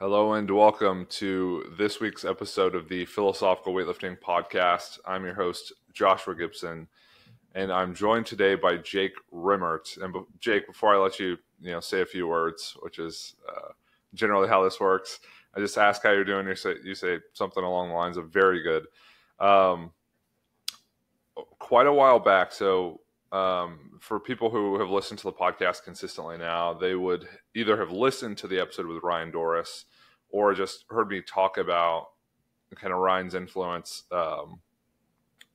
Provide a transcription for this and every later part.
Hello and welcome to this week's episode of the Philosophical Weightlifting Podcast. I'm your host, Joshua Gibson, and I'm joined today by Jake Rimmert. And Jake, before I let you, you know, say a few words, which is uh, generally how this works, I just ask how you're doing. You say, you say something along the lines of "very good." Um, quite a while back, so um, for people who have listened to the podcast consistently now, they would either have listened to the episode with Ryan Doris or just heard me talk about kind of Ryan's influence um,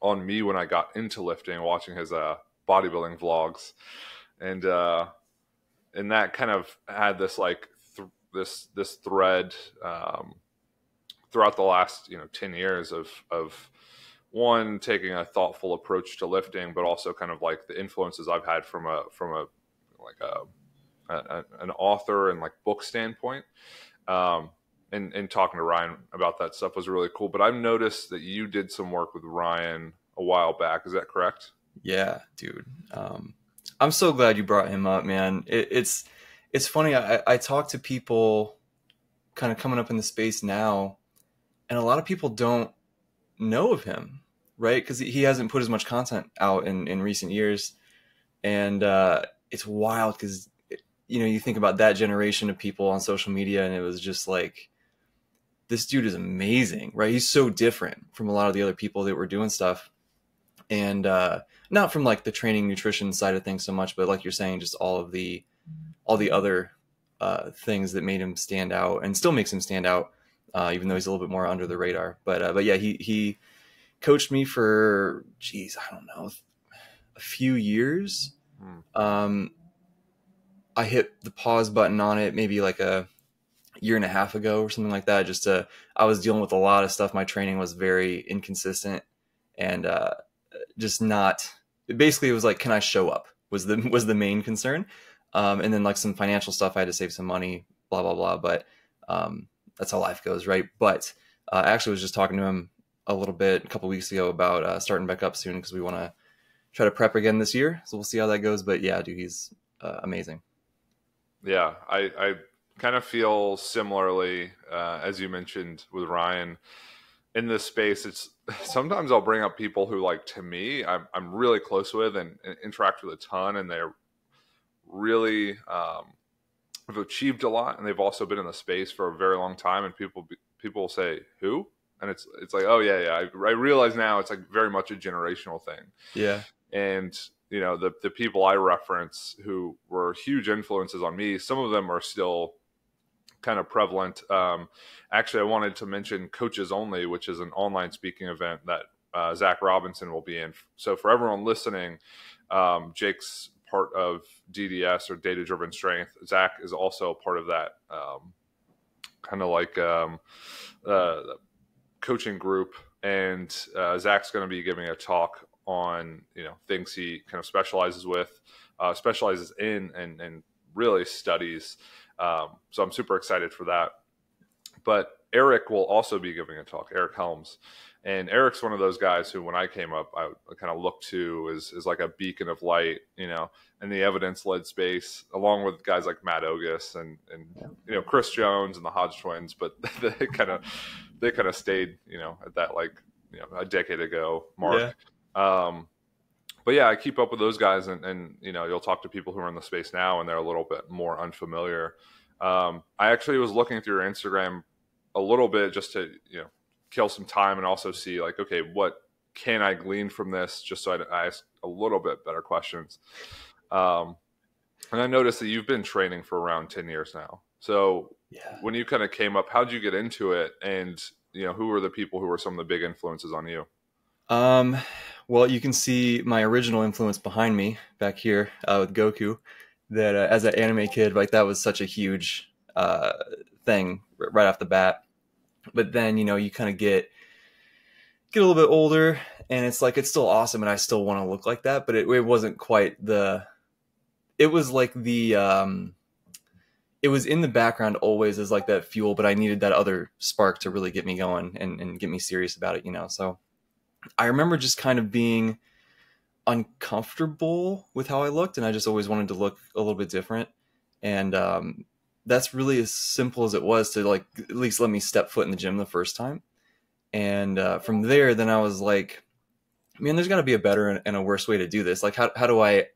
on me when I got into lifting, watching his uh, bodybuilding vlogs, and uh, and that kind of had this like th- this this thread um, throughout the last you know ten years of of one taking a thoughtful approach to lifting, but also kind of like the influences I've had from a from a like a, a an author and like book standpoint. Um, and and talking to Ryan about that stuff was really cool. But I've noticed that you did some work with Ryan a while back. Is that correct? Yeah, dude. Um, I'm so glad you brought him up, man. It, it's it's funny. I, I talk to people kind of coming up in the space now, and a lot of people don't know of him, right? Because he hasn't put as much content out in in recent years, and uh, it's wild because you know you think about that generation of people on social media, and it was just like this dude is amazing, right? He's so different from a lot of the other people that were doing stuff. And uh, not from like the training nutrition side of things so much, but like you're saying, just all of the all the other uh, things that made him stand out and still makes him stand out, uh, even though he's a little bit more under the radar. But uh, but yeah, he he coached me for geez, I don't know, a few years. Hmm. Um, I hit the pause button on it maybe like a year and a half ago or something like that. Just to, I was dealing with a lot of stuff. My training was very inconsistent and uh, just not. Basically, it was like, can I show up? Was the was the main concern, um, and then like some financial stuff. I had to save some money. Blah blah blah. But um, that's how life goes, right? But uh, I actually was just talking to him a little bit a couple weeks ago about uh, starting back up soon because we want to try to prep again this year. So we'll see how that goes. But yeah, dude, he's uh, amazing. Yeah, I, I kind of feel similarly uh, as you mentioned with Ryan in this space. It's sometimes I'll bring up people who like to me I'm I'm really close with and, and interact with a ton, and they're really um, have achieved a lot, and they've also been in the space for a very long time. And people people say who, and it's it's like oh yeah yeah I, I realize now it's like very much a generational thing. Yeah, and you know the the people I reference who were huge influences on me. Some of them are still kind of prevalent. Um, actually, I wanted to mention Coaches Only, which is an online speaking event that uh, Zach Robinson will be in. So for everyone listening, um, Jake's part of DDS or Data Driven Strength. Zach is also part of that um, kind of like um, uh, coaching group, and uh, Zach's going to be giving a talk on you know things he kind of specializes with, uh, specializes in, and and really studies. Um, so I'm super excited for that. But Eric will also be giving a talk, Eric Helms. And Eric's one of those guys who, when I came up, I kind of looked to as, as like a beacon of light, you know, in the evidence led space, along with guys like Matt Ogus and, and yeah. you know, Chris Jones and the Hodge twins. But they kind of they kind of stayed, you know, at that like, you know, a decade ago mark. Yeah. Um, but yeah, I keep up with those guys, and, and you know, you'll talk to people who are in the space now, and they're a little bit more unfamiliar. Um, I actually was looking through your Instagram a little bit just to you know kill some time and also see like, okay, what can I glean from this, just so I ask a little bit better questions. Um, and I noticed that you've been training for around ten years now. So yeah. when you kind of came up, how did you get into it, and you know, who were the people who were some of the big influences on you? Um, well, you can see my original influence behind me back here uh, with Goku. That uh, as an anime kid, like that was such a huge uh, thing right off the bat. But then you know you kind of get get a little bit older, and it's like it's still awesome, and I still want to look like that. But it, it, wasn't quite the. It was like the. Um, it was in the background always as like that fuel, but I needed that other spark to really get me going and, and get me serious about it, you know. So I remember just kind of being uncomfortable with how I looked, and I just always wanted to look a little bit different. And um, that's really as simple as it was to like at least let me step foot in the gym the first time. And uh, from there, then I was like, man, there's got to be a better and a worse way to do this. Like, how how do I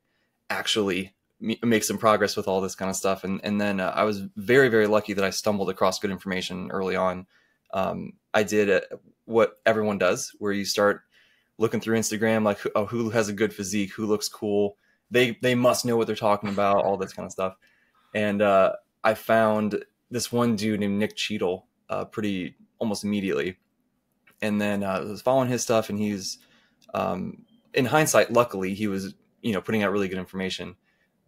actually make some progress with all this kind of stuff? And and then uh, I was very very lucky that I stumbled across good information early on. Um, I did a, uh, what everyone does, where you start looking through Instagram, like oh, who has a good physique, who looks cool, they they must know what they're talking about, all this kind of stuff. And uh, I found this one dude named Nick Cheadle uh, pretty almost immediately, and then uh, I was following his stuff, and he's um, in hindsight, luckily he was you know putting out really good information,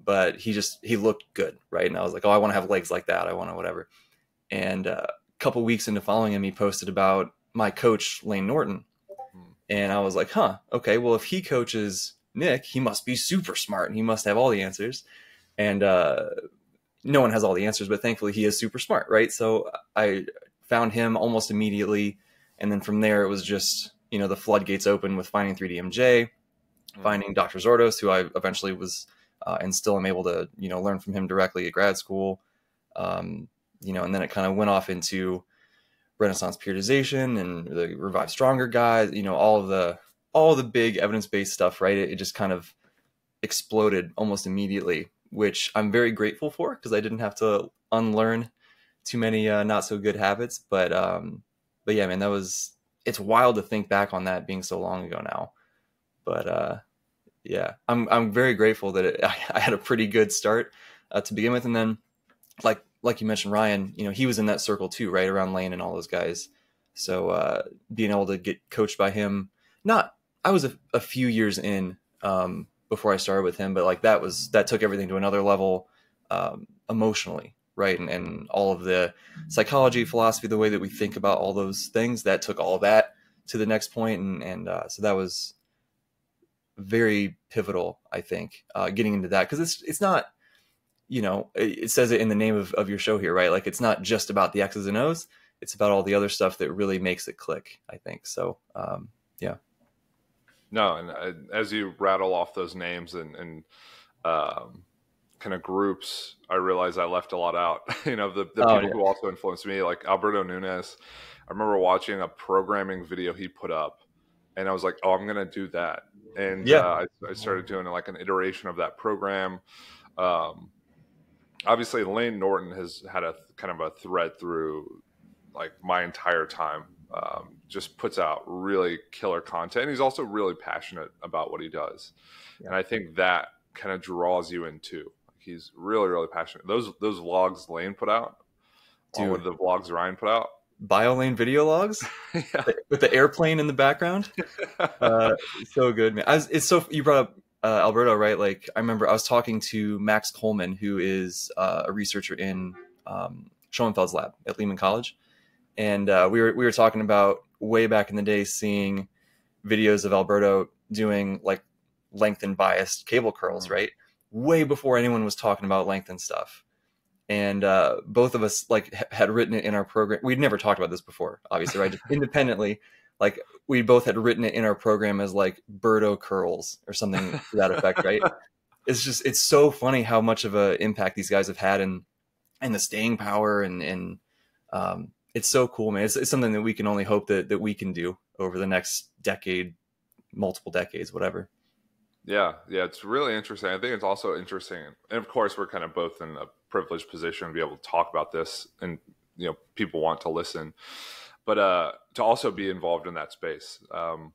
but he just he looked good, right? And I was like, oh, I want to have legs like that, I want to whatever. And uh, a couple weeks into following him, he posted about my coach Lane Norton. Hmm. And I was like, huh, okay, well, if he coaches Nick, he must be super smart and he must have all the answers. And uh, no one has all the answers, but thankfully he is super smart, right? So I found him almost immediately. And then from there, it was just, you know, the floodgates open with finding 3DMJ, mm-hmm. finding Dr. Zordos, who I eventually was uh, and still am able to, you know, learn from him directly at grad school. Um, you know, and then it kind of went off into, Renaissance periodization and the Revive Stronger guys, you know, all the all the big evidence-based stuff, right? It, it just kind of exploded almost immediately, which I'm very grateful for because I didn't have to unlearn too many uh, not so good habits. But um, but yeah, man, that was it's wild to think back on that being so long ago now. But uh, yeah, I'm I'm very grateful that it, I, I, had a pretty good start uh, to begin with, and then like like you mentioned, Ryan, you know, he was in that circle too, right around Lane and all those guys. So uh, being able to get coached by him, not I was a, a few years in um, before I started with him, but like that was that took everything to another level um, emotionally, right? And, and all of the psychology, philosophy, the way that we think about all those things, that took all that to the next point, and and uh, so that was very pivotal, I think, uh, getting into that because it's it's not you know, it, it says it in the name of, of your show here, right? Like it's not just about the X's and O's, it's about all the other stuff that really makes it click, I think. So, um, yeah. No, and uh, as you rattle off those names and, and um, kind of groups, I realize I left a lot out. you know, the, the oh, people yeah. who also influenced me, like Alberto Nunez. I remember watching a programming video he put up, and I was like, "Oh, I'm gonna do that." And yeah, uh, I, I, started doing like an iteration of that program. Um, obviously Lane Norton has had a kind of a thread through like my entire time. Um, just puts out really killer content. He's also really passionate about what he does, yeah. and I think that kind of draws you in too. He's really really passionate. Those those vlogs Lane put out, Dude. along with the vlogs Ryan put out. Bio Lane video logs yeah. with the airplane in the background. uh, so good, man. Was, it's so you brought up uh, Alberto, right? Like I remember I was talking to Max Coleman, who is uh, a researcher in um, Schoenfeld's lab at Lehman College, and uh, we were we were talking about way back in the day seeing videos of Alberto doing like length and biased cable curls, mm. right? Way before anyone was talking about length and stuff. And uh, both of us like had written it in our program. We'd never talked about this before, obviously, right? Just independently, like we both had written it in our program as like Birdo curls or something to that effect, right? It's just it's so funny how much of an impact these guys have had and and the staying power and and um, it's so cool, man. It's, it's something that we can only hope that that we can do over the next decade, multiple decades, whatever. Yeah, yeah, it's really interesting. I think it's also interesting, and of course, we're kind of both in a privileged position to be able to talk about this, and you know, people want to listen but uh, to also be involved in that space. Um,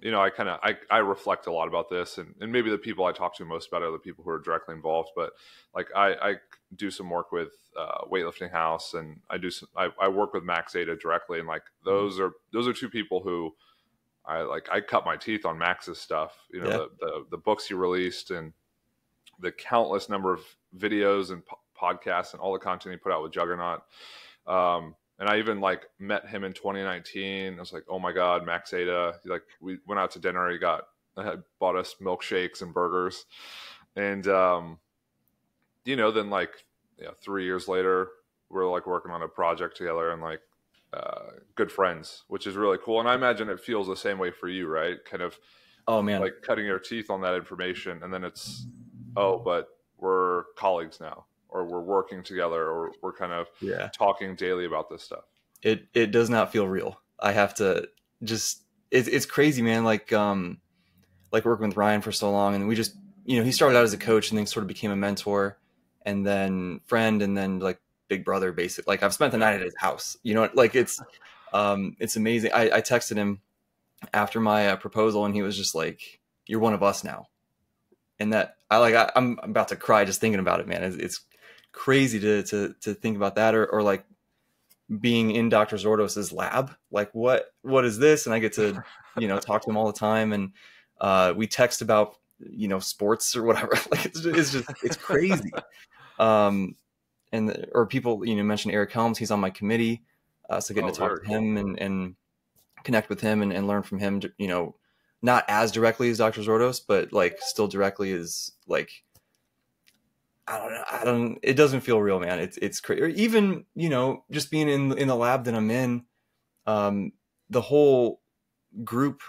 you know, I kind of I, I reflect a lot about this, and, and maybe the people I talk to most about are the people who are directly involved. But like I, I do some work with uh, weightlifting house, and I do some, I, I work with Max Ada directly, and like mm-hmm. those are those are two people who I like. I cut my teeth on Max's stuff. You know, yeah. the, the, the books he released and the countless number of videos and po- podcasts and all the content he put out with Juggernaut. Um, and I even like met him in 2019. I was like, oh my god, Max Ada. He, like we went out to dinner. He got had uh, bought us milkshakes and burgers, and um, you know, then like yeah, three years later, we're like working on a project together and like uh, good friends, which is really cool. And I imagine it feels the same way for you, right? Kind of, oh man, like cutting your teeth on that information, and then it's oh, but we're colleagues now or we're working together or we're kind of yeah. talking daily about this stuff. It it does not feel real. I have to just it's it's crazy, man. Like um like working with Ryan for so long and we just you know, he started out as a coach and then sort of became a mentor and then friend and then like big brother basic like I've spent the night at his house. You know, like it's um it's amazing. I, I texted him after my uh, proposal and he was just like you're one of us now and that i like I, am about to cry just thinking about it man it's, it's crazy to to to think about that or or like being in Dr. Zordos's lab. Like what what is this? And I get to, you know, talk to him all the time and uh we text about, you know, sports or whatever. like it's, it's just it's crazy. um and or people, you know, mentioned Eric Helms, he's on my committee. Uh, so getting oh, to talk to him and and connect with him and, and learn from him, you know, not as directly as Dr. Zordos, but like still directly is like I don't know. I don't. It doesn't feel real, man. It's it's crazy. Even you know, just being in in the lab that I'm in, um, the whole group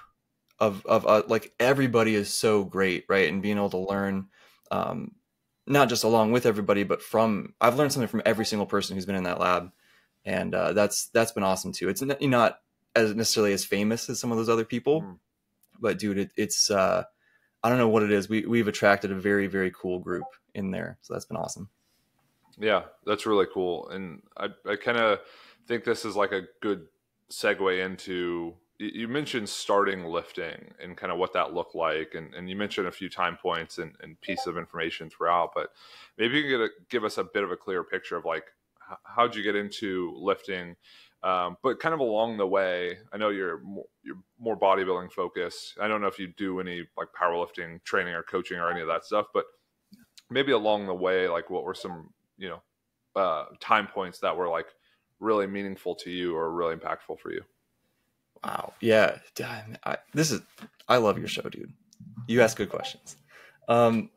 of of uh, like everybody is so great, right? And being able to learn, um, not just along with everybody, but from I've learned something from every single person who's been in that lab, and uh, that's that's been awesome too. It's not, not as necessarily as famous as some of those other people, mm. but dude, it, it's uh, I don't know what it is. We we've attracted a very very cool group in there. So that's been awesome. Yeah, that's really cool. And I, I kind of think this is like a good segue into you mentioned starting lifting and kind of what that looked like and, and you mentioned a few time points and, and piece of information throughout but maybe you can a, give us a bit of a clearer picture of like how'd you get into lifting um, but kind of along the way i know you're more, you're more bodybuilding focused i don't know if you do any like powerlifting training or coaching or any of that stuff but maybe along the way, like what were some you know uh, time points that were like really meaningful to you or really impactful for you? Wow. Yeah. I, this is, I love your show, dude. You ask good questions. Um,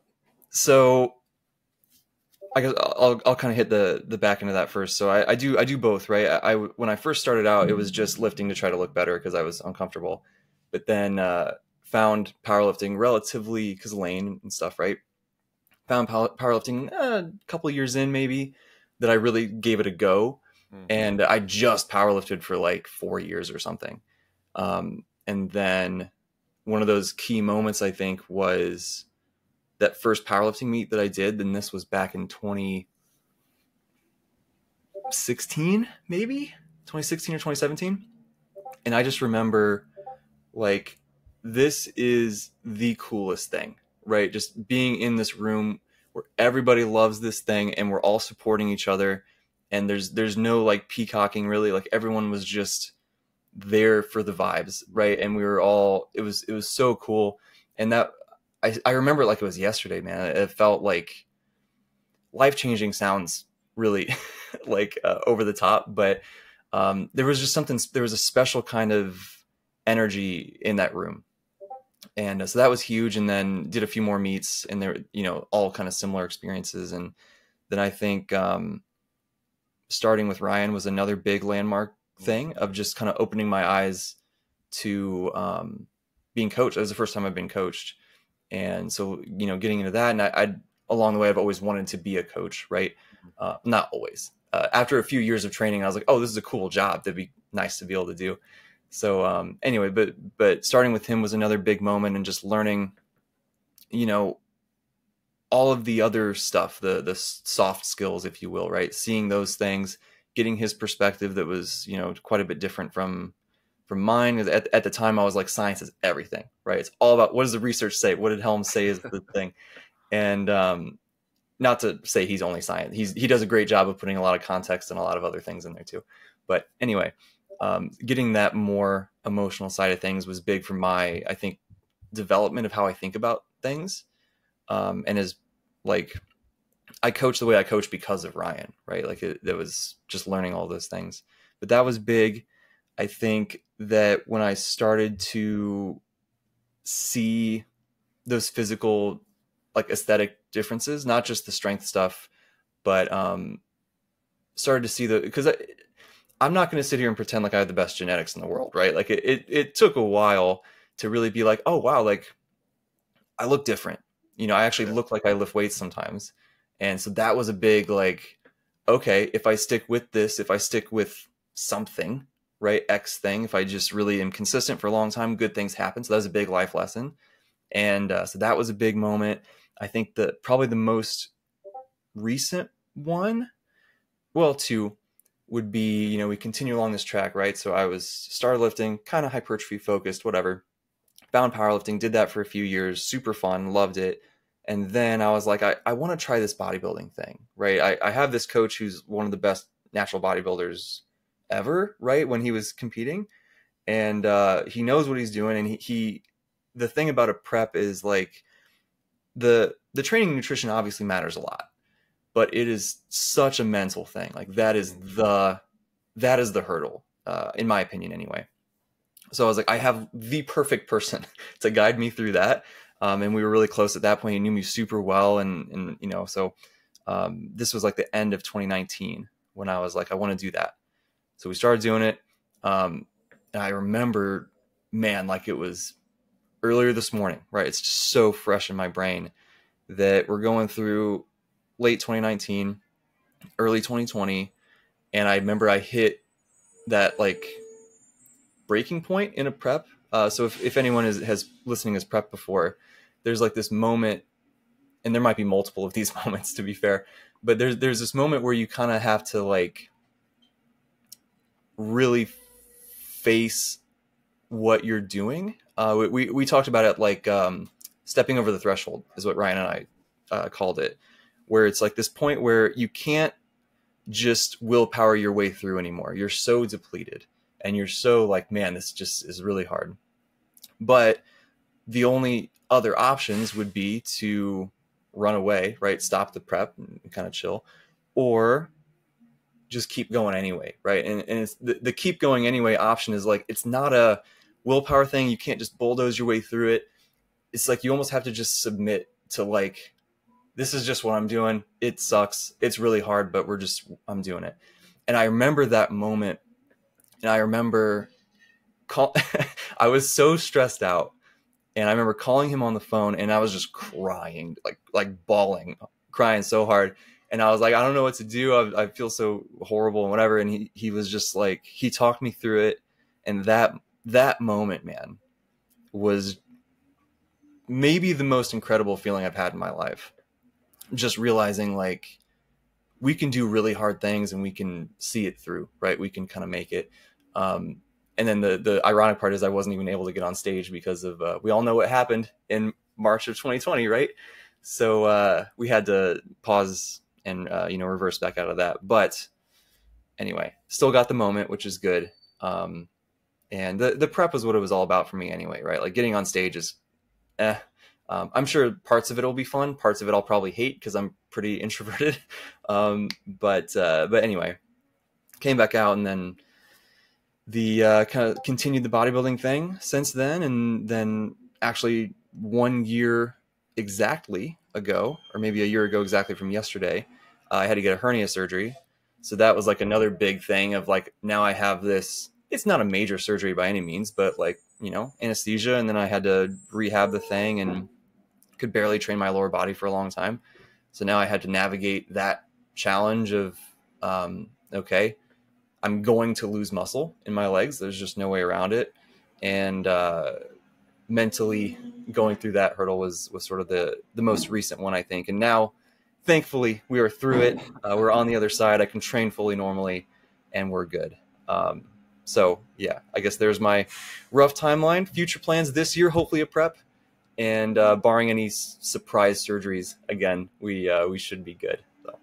so I guess I'll, I'll kind of hit the, the back end of that first. So I, I do, I do both, right? I, I, when I first started out, it was just lifting to try to look better cause I was uncomfortable, but then, uh, found powerlifting relatively cause lane and stuff, right? found powerlifting uh, a couple years in maybe that I really gave it a go. Mm-hmm. And I just powerlifted for like four years or something. Um, and then one of those key moments, I think, was that first powerlifting meet that I did. And this was back in 2016, maybe 2016 or 2017. And I just remember like, this is the coolest thing right? Just being in this room where everybody loves this thing and we're all supporting each other and there's there's no like peacocking really like everyone was just there for the vibes right and we were all it was it was so cool and that i, I remember like it was yesterday man it felt like life changing sounds really like uh, over the top but um, there was just something there was a special kind of energy in that room and uh, so that was huge and then did a few more meets and they're you know all kind of similar experiences and then i think um, starting with ryan was another big landmark thing of just kind of opening my eyes to um, being coached that was the first time i've been coached and so you know getting into that and i, I along the way i've always wanted to be a coach right mm-hmm. uh, not always uh, after a few years of training i was like oh this is a cool job that'd be nice to be able to do so um, anyway, but but starting with him was another big moment, and just learning, you know, all of the other stuff, the the soft skills, if you will, right? Seeing those things, getting his perspective that was you know quite a bit different from from mine. At, at the time, I was like, science is everything, right? It's all about what does the research say? What did Helm say is the thing? And um, not to say he's only science. He's he does a great job of putting a lot of context and a lot of other things in there too. But anyway, um, getting that more emotional side of things was big for my i think development of how i think about things um, and is like i coach the way i coach because of ryan right like it, it was just learning all those things but that was big i think that when i started to see those physical like aesthetic differences not just the strength stuff but um started to see the because I'm not going to sit here and pretend like I have the best genetics in the world, right? Like it, it, it took a while to really be like, oh wow, like I look different. You know, I actually look like I lift weights sometimes, and so that was a big like, okay, if I stick with this, if I stick with something, right, X thing, if I just really am consistent for a long time, good things happen. So that was a big life lesson, and uh, so that was a big moment. I think that probably the most recent one, well, two would be, you know, we continue along this track, right? So I was star lifting, kind of hypertrophy focused, whatever. Bound powerlifting, did that for a few years, super fun, loved it. And then I was like, I, I want to try this bodybuilding thing, right? I, I have this coach who's one of the best natural bodybuilders ever, right? When he was competing. And uh, he knows what he's doing. And he, he, the thing about a prep is like the, the training nutrition obviously matters a lot but it is such a mental thing. Like that is mm-hmm. the that is the hurdle, uh, in my opinion, anyway. So I was like, I have the perfect person to guide me through that. Um, and we were really close at that point. He knew me super well, and and you know, so um, this was like the end of 2019 when I was like, I want to do that. So we started doing it. Um, and I remember, man, like it was earlier this morning, right? It's just so fresh in my brain that we're going through late 2019, early 2020, and I remember I hit that like breaking point in a prep. Uh, so if, if anyone is, has listening has prep before, there's like this moment, and there might be multiple of these moments to be fair, but there's there's this moment where you kind of have to like really face what you're doing. Uh, we, we, we talked about it like um, stepping over the threshold is what Ryan and I uh, called it where it's like this point where you can't just willpower your way through anymore. You're so depleted and you're so like, man, this just is really hard. But the only other options would be to run away, right? Stop the prep and kind of chill, or just keep going anyway, right? And, and it's the, the keep going anyway option is like, it's not a willpower thing. You can't just bulldoze your way through it. It's like you almost have to just submit to like this is just what I'm doing. It sucks. It's really hard, but we're just, I'm doing it. And I remember that moment. And I remember call, I was so stressed out. And I remember calling him on the phone and I was just crying, like, like bawling, crying so hard. And I was like, I don't know what to do. I, I feel so horrible and whatever. And he, he was just like, he talked me through it. And that, that moment, man, was maybe the most incredible feeling I've had in my life just realizing like we can do really hard things and we can see it through, right? We can kind of make it. Um, and then the the ironic part is I wasn't even able to get on stage because of uh, we all know what happened in March of 2020, right? So uh, we had to pause and uh, you know reverse back out of that. But anyway, still got the moment, which is good. Um, and the the prep was what it was all about for me anyway, right? Like getting on stage is, eh, um, I'm sure parts of it will be fun. Parts of it I'll probably hate because I'm pretty introverted. Um, but uh, but anyway, came back out and then the uh, kind of continued the bodybuilding thing since then. And then actually one year exactly ago, or maybe a year ago exactly from yesterday, uh, I had to get a hernia surgery. So that was like another big thing of like now I have this. It's not a major surgery by any means, but like you know anesthesia, and then I had to rehab the thing and could barely train my lower body for a long time. So now I had to navigate that challenge of, um, okay, I'm going to lose muscle in my legs. There's just no way around it. And uh, mentally going through that hurdle was was sort of the the most recent one I think. And now, thankfully, we are through it. Uh, we're on the other side. I can train fully normally, and we're good. Um, so yeah, I guess there's my rough timeline. Future plans this year, hopefully a prep and uh, barring any surprise surgeries, again, we uh, we should be good. So.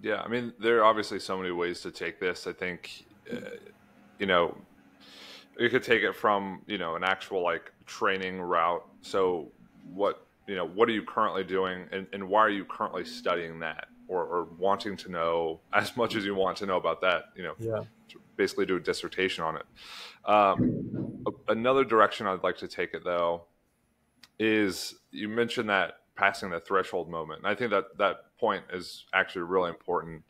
Yeah, I mean, there are obviously so many ways to take this. I think, uh, you know, you could take it from you know an actual like training route. So what you know, what are you currently doing, and, and why are you currently studying that? Or, or wanting to know as much as you want to know about that, you know, yeah. basically do a dissertation on it. Um, another direction I'd like to take it though is you mentioned that passing the threshold moment. And I think that that point is actually really important.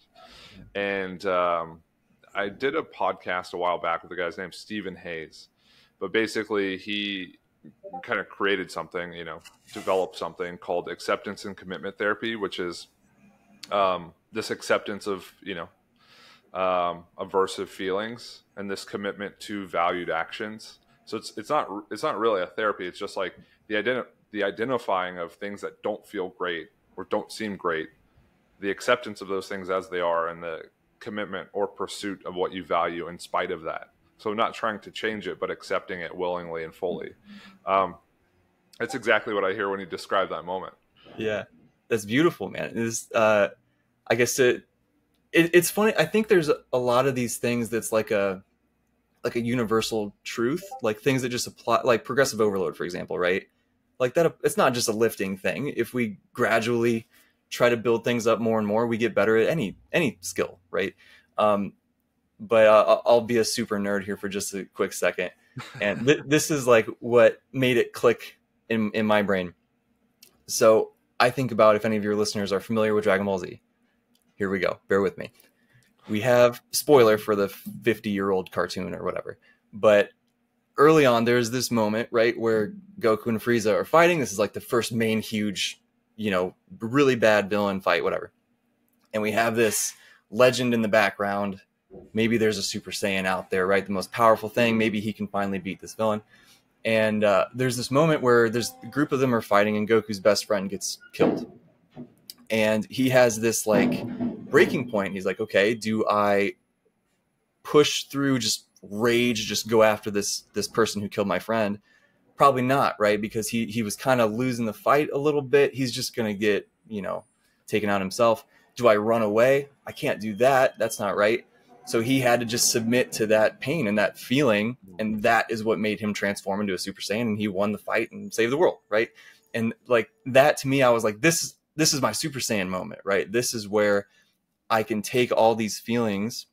And um, I did a podcast a while back with a guy's named Stephen Hayes, but basically he kind of created something, you know, developed something called acceptance and commitment therapy, which is um, this acceptance of, you know, um, aversive feelings and this commitment to valued actions. So it's it's not it's not really a therapy. It's just like the identi- the identifying of things that don't feel great or don't seem great, the acceptance of those things as they are, and the commitment or pursuit of what you value in spite of that. So not trying to change it, but accepting it willingly and fully. Um, that's exactly what I hear when you describe that moment. Yeah, that's beautiful, man. Is uh, I guess it, it, it's funny. I think there's a lot of these things that's like a like a universal truth, like things that just apply, like progressive overload, for example, right? like that it's not just a lifting thing if we gradually try to build things up more and more we get better at any any skill right um, but uh, i'll be a super nerd here for just a quick second and th- this is like what made it click in in my brain so i think about if any of your listeners are familiar with dragon ball z here we go bear with me we have spoiler for the 50 year old cartoon or whatever but early on, there's this moment, right, where Goku and Frieza are fighting. This is like the first main huge, you know, really bad villain fight, whatever. And we have this legend in the background. Maybe there's a Super Saiyan out there, right? The most powerful thing. Maybe he can finally beat this villain. And uh, there's this moment where there's a group of them are fighting, and Goku's best friend gets killed. And he has this like breaking point. He's like, okay, do I push through just rage just go after this this person who killed my friend? Probably not, right? Because he he was kind of losing the fight a little bit. He's just gonna get you know taken out himself. Do I run away? I can't do that. That's not right. So he had to just submit to that pain and that feeling, and that is what made him transform into a Super Saiyan, and he won the fight and saved the world, right? And like that to me, I was like, this is this is my Super Saiyan moment, right? This is where I can take all these feelings,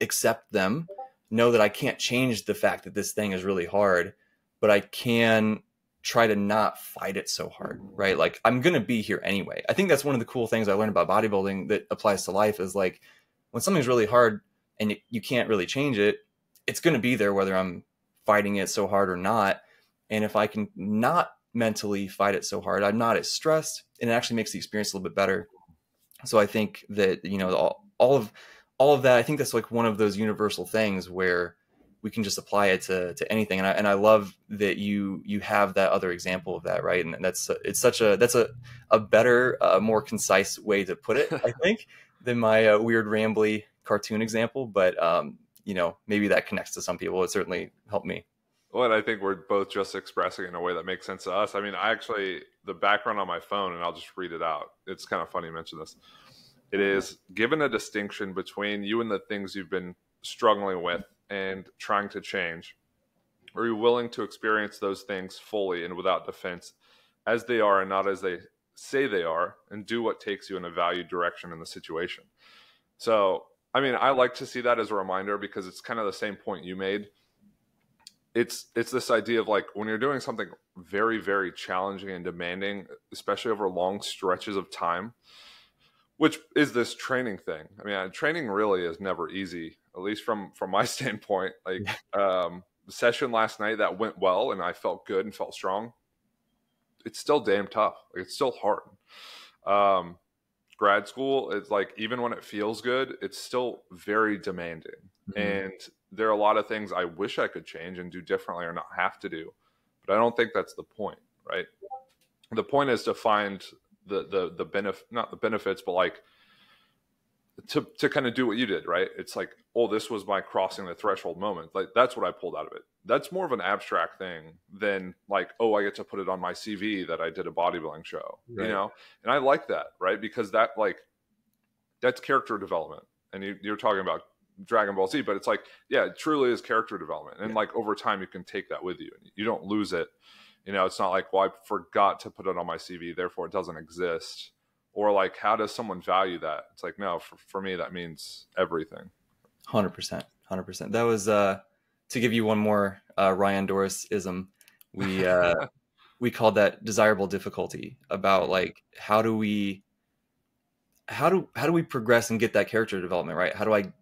accept them, know that I can't change the fact that this thing is really hard, but I can try to not fight it so hard, right? Like I'm going to be here anyway. I think that's one of the cool things I learned about bodybuilding that applies to life is like when something's really hard and you, you can't really change it, it's going to be there whether I'm fighting it so hard or not. And if I can not mentally fight it so hard, I'm not as stressed and it actually makes the experience a little bit better. So I think that, you know, all, all of all of that. I think that's like one of those universal things where we can just apply it to, to anything. And I, and I love that you, you have that other example of that. Right. And that's, it's such a, that's a, a better, uh, more concise way to put it, I think, than my uh, weird rambly cartoon example. But, um, you know, maybe that connects to some people. It certainly helped me. Well, and I think we're both just expressing in a way that makes sense to us. I mean, I actually, the background on my phone, and I'll just read it out. It's kind of funny you mentioned this. It is given a distinction between you and the things you've been struggling with and trying to change. Are you willing to experience those things fully and without defense as they are and not as they say they are and do what takes you in a valued direction in the situation? So, I mean, I like to see that as a reminder because it's kind of the same point you made. It's it's this idea of like when you're doing something very very challenging and demanding, especially over long stretches of time, which is this training thing. I mean, training really is never easy, at least from from my standpoint. Like um, the session last night that went well, and I felt good and felt strong. It's still damn tough. Like it's still hard. Um, grad school is like even when it feels good, it's still very demanding, mm-hmm. and there are a lot of things I wish I could change and do differently or not have to do. But I don't think that's the point, right? The point is to find the the the benefit not the benefits but like to to kind of do what you did right it's like oh this was my crossing the threshold moment like that's what i pulled out of it that's more of an abstract thing than like oh i get to put it on my cv that i did a bodybuilding show right. you know and i like that right because that like that's character development and you, you're talking about Dragon Ball Z, but it's like, yeah, it truly is character development. And yeah. like over time, you can take that with you. You don't lose it you know, it's not like, well, I forgot to put it on my CV, therefore it doesn't exist. Or like, how does someone value that? It's like, no, for, for me, that means everything. 100%. 100%. That was, uh, to give you one more uh, Ryan Doris ism, we, uh, we called that desirable difficulty about like, how do we, how do, how do we progress and get that character development, right? How do I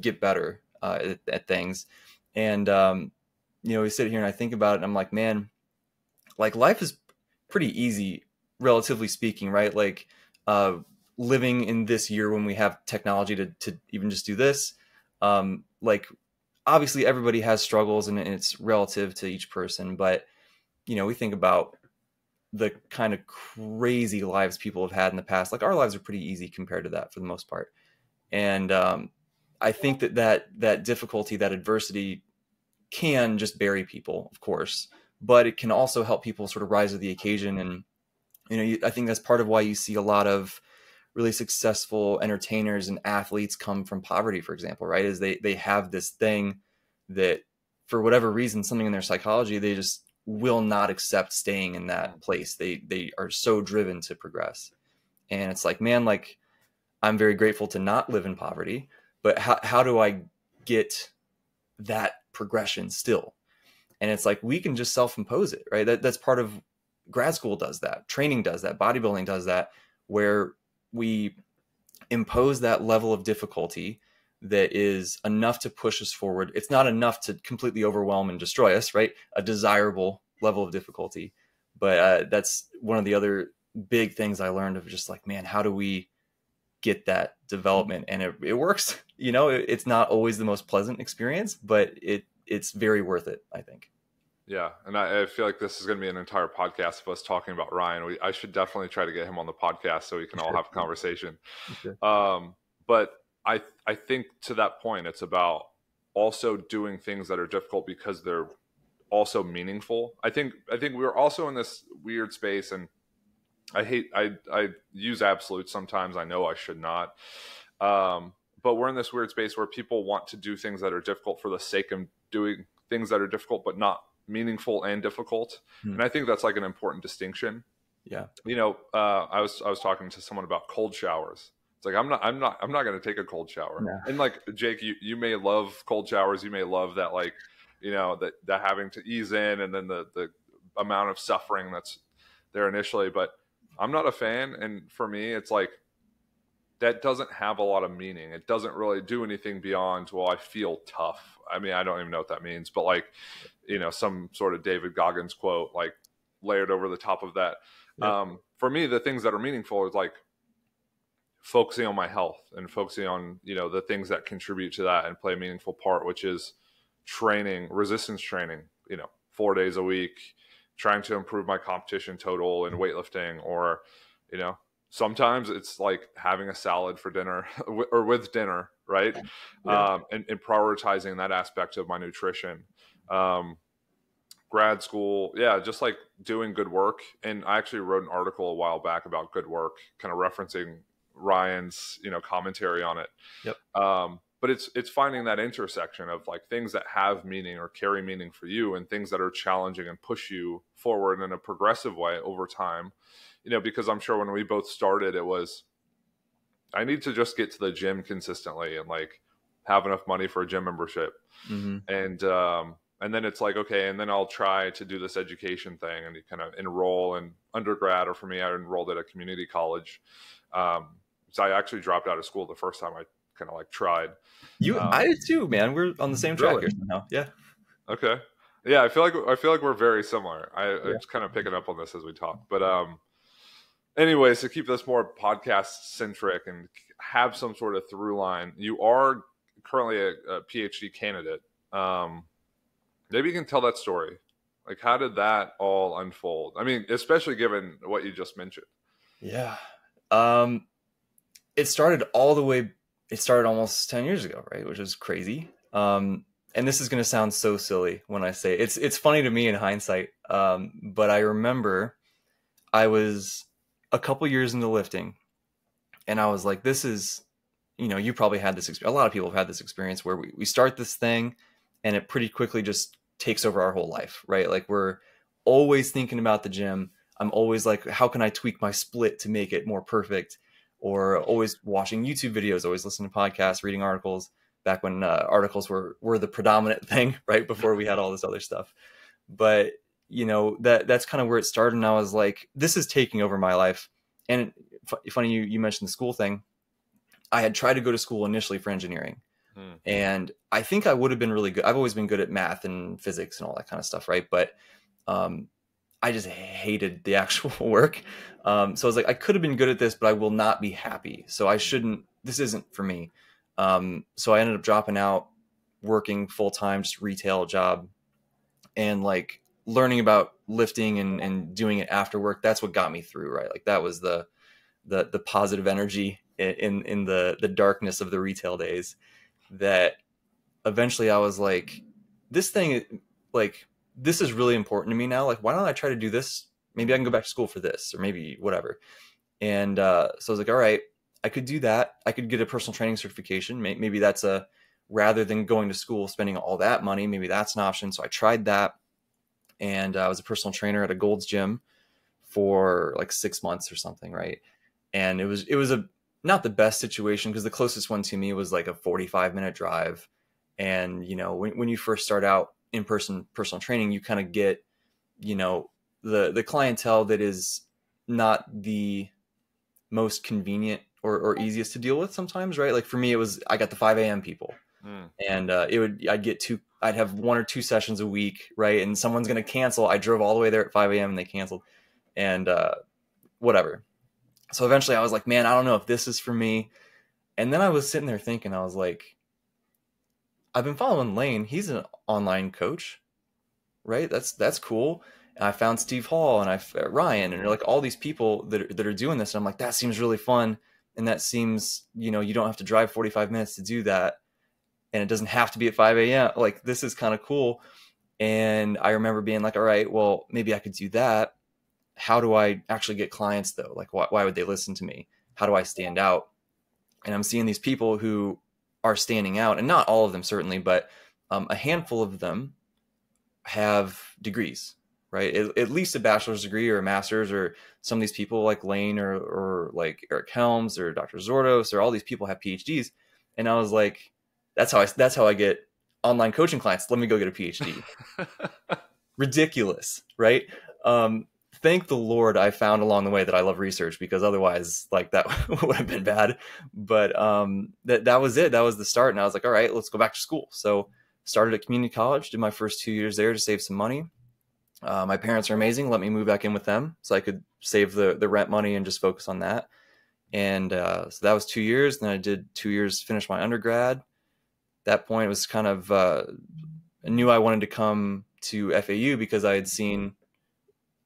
get better uh, at, at things? And, um, you know, we sit here and I think about it and I'm like, man, like life is pretty easy relatively speaking right like uh living in this year when we have technology to to even just do this um like obviously everybody has struggles and it's relative to each person but you know we think about the kind of crazy lives people have had in the past like our lives are pretty easy compared to that for the most part and um, i think that that that difficulty that adversity can just bury people of course but it can also help people sort of rise to the occasion. And, you know, I think that's part of why you see a lot of really successful entertainers and athletes come from poverty, for example, right? Is they, they have this thing that for whatever reason, something in their psychology, they just will not accept staying in that place. They, they are so driven to progress. And it's like, man, like I'm very grateful to not live in poverty, but how, how do I get that progression still? and it's like we can just self-impose it right that, that's part of grad school does that training does that bodybuilding does that where we impose that level of difficulty that is enough to push us forward it's not enough to completely overwhelm and destroy us right a desirable level of difficulty but uh, that's one of the other big things i learned of just like man how do we get that development and it, it works you know it, it's not always the most pleasant experience but it it's very worth it, I think. Yeah, and I, I, feel like this is going to be an entire podcast of us talking about Ryan. We, I should definitely try to get him on the podcast so we can all have a conversation. Um, but I I think to that point, it's about also doing things that are difficult because they're also meaningful. I think I think we are also in this weird space, and I hate I I use absolutes sometimes. I know I should not, um, but we're in this weird space where people want to do things that are difficult for the sake of doing things that are difficult but not meaningful and difficult. Hmm. And I think that's like an important distinction. Yeah. You know, uh, I was I was talking to someone about cold showers. It's like I'm not I'm not I'm not going to take a cold shower. Yeah. And like Jake, you you may love cold showers. You may love that like you know that that having to ease in and then the the amount of suffering that's there initially. But I'm not a fan. And for me, it's like that doesn't have a lot of meaning. It doesn't really do anything beyond well, I feel tough I mean, I don't even know what that means, but like, you know, some sort of David Goggins quote, like layered over the top of that. Um, for me, the things that are meaningful is like focusing on my health and focusing on, you know, the things that contribute to that and play a meaningful part, which is training, resistance training, you know, four days a week, trying to improve my competition total in weightlifting or, you know, sometimes it's like having a salad for dinner or with dinner right? Yeah. Um, and, and, prioritizing that aspect of my nutrition. Um, grad school, yeah, just like doing good work. And I actually wrote an article a while back about good work, kind of referencing Ryan's, you know, commentary on it. Yep. Um, but it's it's finding that intersection of like things that have meaning or carry meaning for you and things that are challenging and push you forward in a progressive way over time. You know, because I'm sure when we both started, it was I need to just get to the gym consistently and like have enough money for a gym membership. Mm-hmm. And um, and then it's like okay, and then I'll try to do this education thing and kind of enroll in undergrad. Or for me, I enrolled at a community college. Um, so I actually dropped out of school the first time I kind of like tried. You, um, I did too, man. We're on the same track really? now. Yeah. Okay. Yeah, I feel like I feel like we're very similar. I, yeah. I kind of picking up on this as we talk, but um, anyways, to keep this more podcast centric and have some sort of through line, you are currently a, a PhD candidate. Um, maybe you can tell that story. Like, how did that all unfold? I mean, especially given what you just mentioned. Yeah. Um, it started all the way, it started almost 10 years ago, right? Which is crazy. Um, and this is going to sound so silly when I say it. it's, it's funny to me in hindsight. Um, but I remember I was a couple years into lifting and I was like, this is, you know, you probably had this experience. A lot of people have had this experience where we, we start this thing and it pretty quickly just takes over our whole life, right? Like we're always thinking about the gym. I'm always like, how can I tweak my split to make it more perfect? Or always watching YouTube videos, always listening to podcasts, reading articles back when uh, articles were, were the predominant thing, right? Before we had all this other stuff. But you know that that's kind of where it started and i was like this is taking over my life and funny you, you mentioned the school thing i had tried to go to school initially for engineering hmm. and i think i would have been really good i've always been good at math and physics and all that kind of stuff right but um, i just hated the actual work um, so i was like i could have been good at this but i will not be happy so i shouldn't this isn't for me um, so i ended up dropping out working full-time just retail job and like learning about lifting and, and doing it after work, that's what got me through, right? Like that was the the the positive energy in in the the darkness of the retail days that eventually I was like, this thing like this is really important to me now. Like, why don't I try to do this? Maybe I can go back to school for this or maybe whatever. And uh, so I was like, all right, I could do that. I could get a personal training certification. Maybe that's a rather than going to school, spending all that money, maybe that's an option. So I tried that and I was a personal trainer at a Gold's Gym for like six months or something, right? And it was it was a not the best situation because the closest one to me was like a 45 minute drive. And you know, when when you first start out in person personal training, you kind of get, you know, the the clientele that is not the most convenient or, or easiest to deal with sometimes, right? Like for me, it was I got the 5 a.m. people mm. and uh, it would I'd get two I'd have one or two sessions a week, right? And someone's gonna cancel. I drove all the way there at 5 a.m. and they canceled, and uh, whatever. So eventually, I was like, man, I don't know if this is for me. And then I was sitting there thinking, I was like, I've been following Lane. He's an online coach, right? That's that's cool. And I found Steve Hall and I uh, Ryan and like all these people that are, that are doing this. And I'm like, that seems really fun, and that seems you know you don't have to drive 45 minutes to do that and it doesn't have to be at 5 a.m. Like this is kind of cool. And I remember being like, all right, well, maybe I could do that. How do I actually get clients though? Like, why, why would they listen to me? How do I stand out? And I'm seeing these people who are standing out, and not all of them certainly, but um, a handful of them have degrees, right? At, at, least a bachelor's degree or a master's, or some of these people like Lane or, or like Eric Helms or Dr. Zordos or all these people have PhDs. And I was like, that's how I that's how I get online coaching clients. Let me go get a PhD. Ridiculous, right? Um, thank the Lord I found along the way that I love research because otherwise, like that would have been bad. But um, that that was it. That was the start, and I was like, all right, let's go back to school. So started at community college. Did my first two years there to save some money. Uh, my parents are amazing. Let me move back in with them so I could save the the rent money and just focus on that. And uh, so that was two years. Then I did two years, finished my undergrad that point was kind of uh, I knew I wanted to come to FAU because I had seen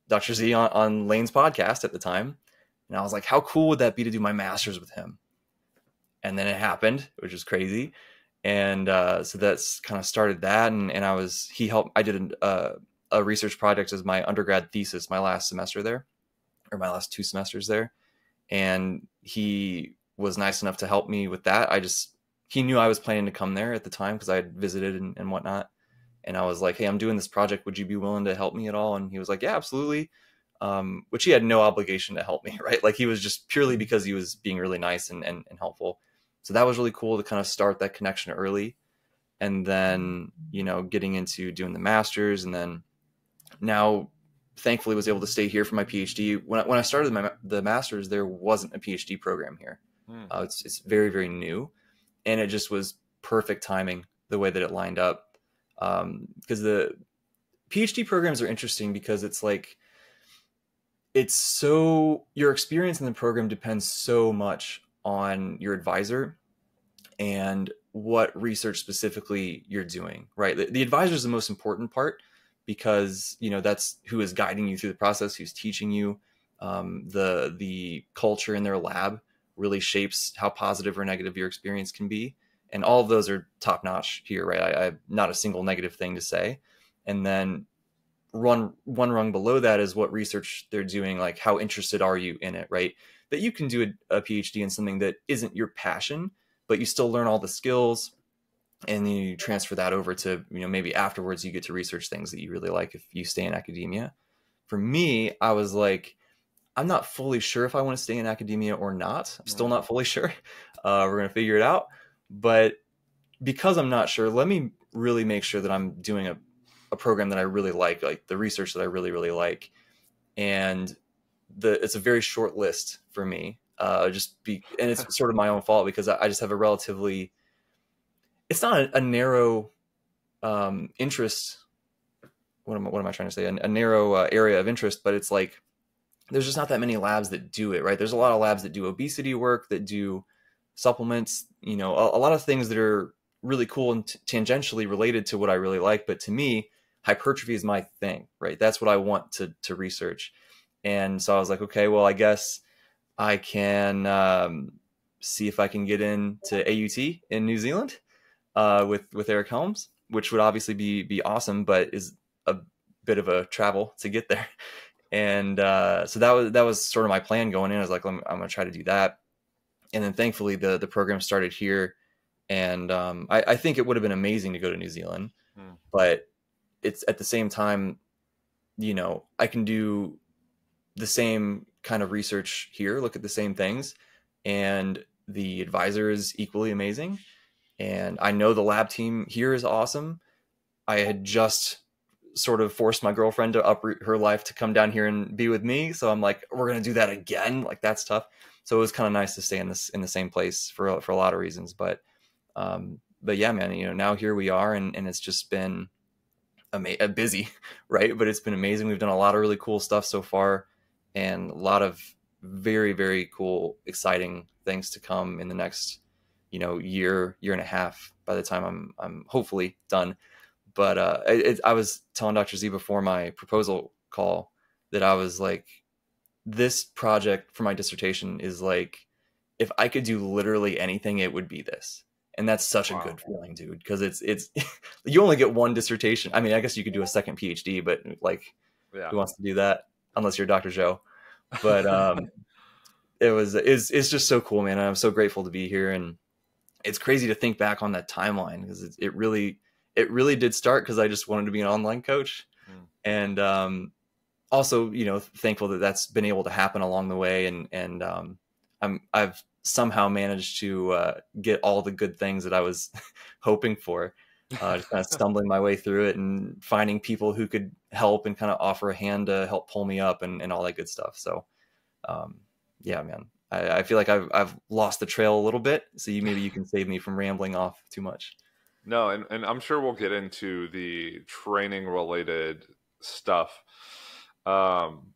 Dr. Z on, on Lane's podcast at the time, and I was like, how cool would that be to do my master's with him? And then it happened, which is crazy. And uh, so that's kind of started that, and, and I was he helped. I did an, uh, a research project as my undergrad thesis my last semester there, or my last two semesters there, and he was nice enough to help me with that. I just he knew I was planning to come there at the time because I had visited and, and whatnot. And I was like, "Hey, I'm doing this project. Would you be willing to help me at all?" And he was like, "Yeah, absolutely." Um, which he had no obligation to help me, right? Like he was just purely because he was being really nice and, and, and helpful. So that was really cool to kind of start that connection early. And then, you know, getting into doing the masters and then now thankfully was able to stay here for my PhD. When I, when I started my, the master's, there wasn't a PhD program here. Hmm. Uh, it's, it's very, very new and it just was perfect timing the way that it lined up because um, the PhD programs are interesting because it's like it's so your experience in the program depends so much on your advisor and what research specifically you're doing right the, the advisor is the most important part because you know that's who is guiding you through the process who's teaching you um, the the culture in their lab really shapes how positive or negative your experience can be. And all of those are top notch here, right? I, I have not a single negative thing to say. And then run one rung below that is what research they're doing, like how interested are you in it, right? That you can do a, a PhD in something that isn't your passion, but you still learn all the skills, and then you transfer that over to you know maybe afterwards you get to research things that you really like if you stay in academia for me i was like I'm not fully sure if I want to stay in academia or not. I'm still not fully sure. Uh, we're going to figure it out. But because I'm not sure, let me really make sure that I'm doing a, a program that I really like, like the research that I really, really like. And the, it's a very short list for me. Uh, just be, and it's sort of my own fault because I, I just have a relatively, it's not a, a narrow um, interest. What am, I, what am I trying to say? A, a narrow uh, area of interest, but it's like there's just not that many labs that do it, right? There's a lot of labs that do obesity work, that do supplements, you know, a, a lot of things that are really cool and tangentially related to what I really like. But to me, hypertrophy is my thing, right? That's what I want to to research. And so I was like, okay, well, I guess I can um, see if I can get into AUT in New Zealand uh, with with Eric Helms, which would obviously be be awesome, but is a bit of a travel to get there. And uh, so that was that was sort of my plan going in. I was like, I'm, I'm gonna try to do that. And then thankfully the the program started here, and um, I, I, think it would have been amazing to go to New Zealand, hmm. but it's at the same time, you know, I can do the same kind of research here, look at the same things, and the advisor is equally amazing. And I know the lab team here is awesome. I had just sort of forced my girlfriend to uproot her life to come down here and be with me. So I'm like, we're gonna do that again. Like that's tough. So it was kind of nice to stay in this in the same place for for a lot of reasons. But um, but yeah, man, you know, now here we are, and and it's just been ama- uh, busy, right? But it's been amazing. We've done a lot of really cool stuff so far, and a lot of very very cool, exciting things to come in the next you know year year and a half by the time i'm i'm hopefully done but uh, it, I was telling Dr. Z before my proposal call that I was like, this project for my dissertation is like, if I could do literally anything, it would be this. And that's such wow. a good feeling, dude, because it's it's you only get one dissertation. I mean, I guess you could do a second PhD, but like, yeah. who wants to do that unless you're Dr. Joe? But um, it was is it's just so cool, man. I'm so grateful to be here, and it's crazy to think back on that timeline because it, it really it really did start because I just wanted to be an online coach. Mm. And um, also, you know, thankful that that's been able to happen along the way. And, and um, I'm, I've somehow managed to uh, get all the good things that I was hoping for. Uh, just kind of stumbling my way through it and finding people who could help and kind of offer a hand to help pull me up and, and all that good stuff. So, um, yeah, man, I, feel like I've, I've lost the trail a little bit. So you, maybe you can save me from rambling off too much. No, and, and I'm sure we'll get into the training related stuff. Um,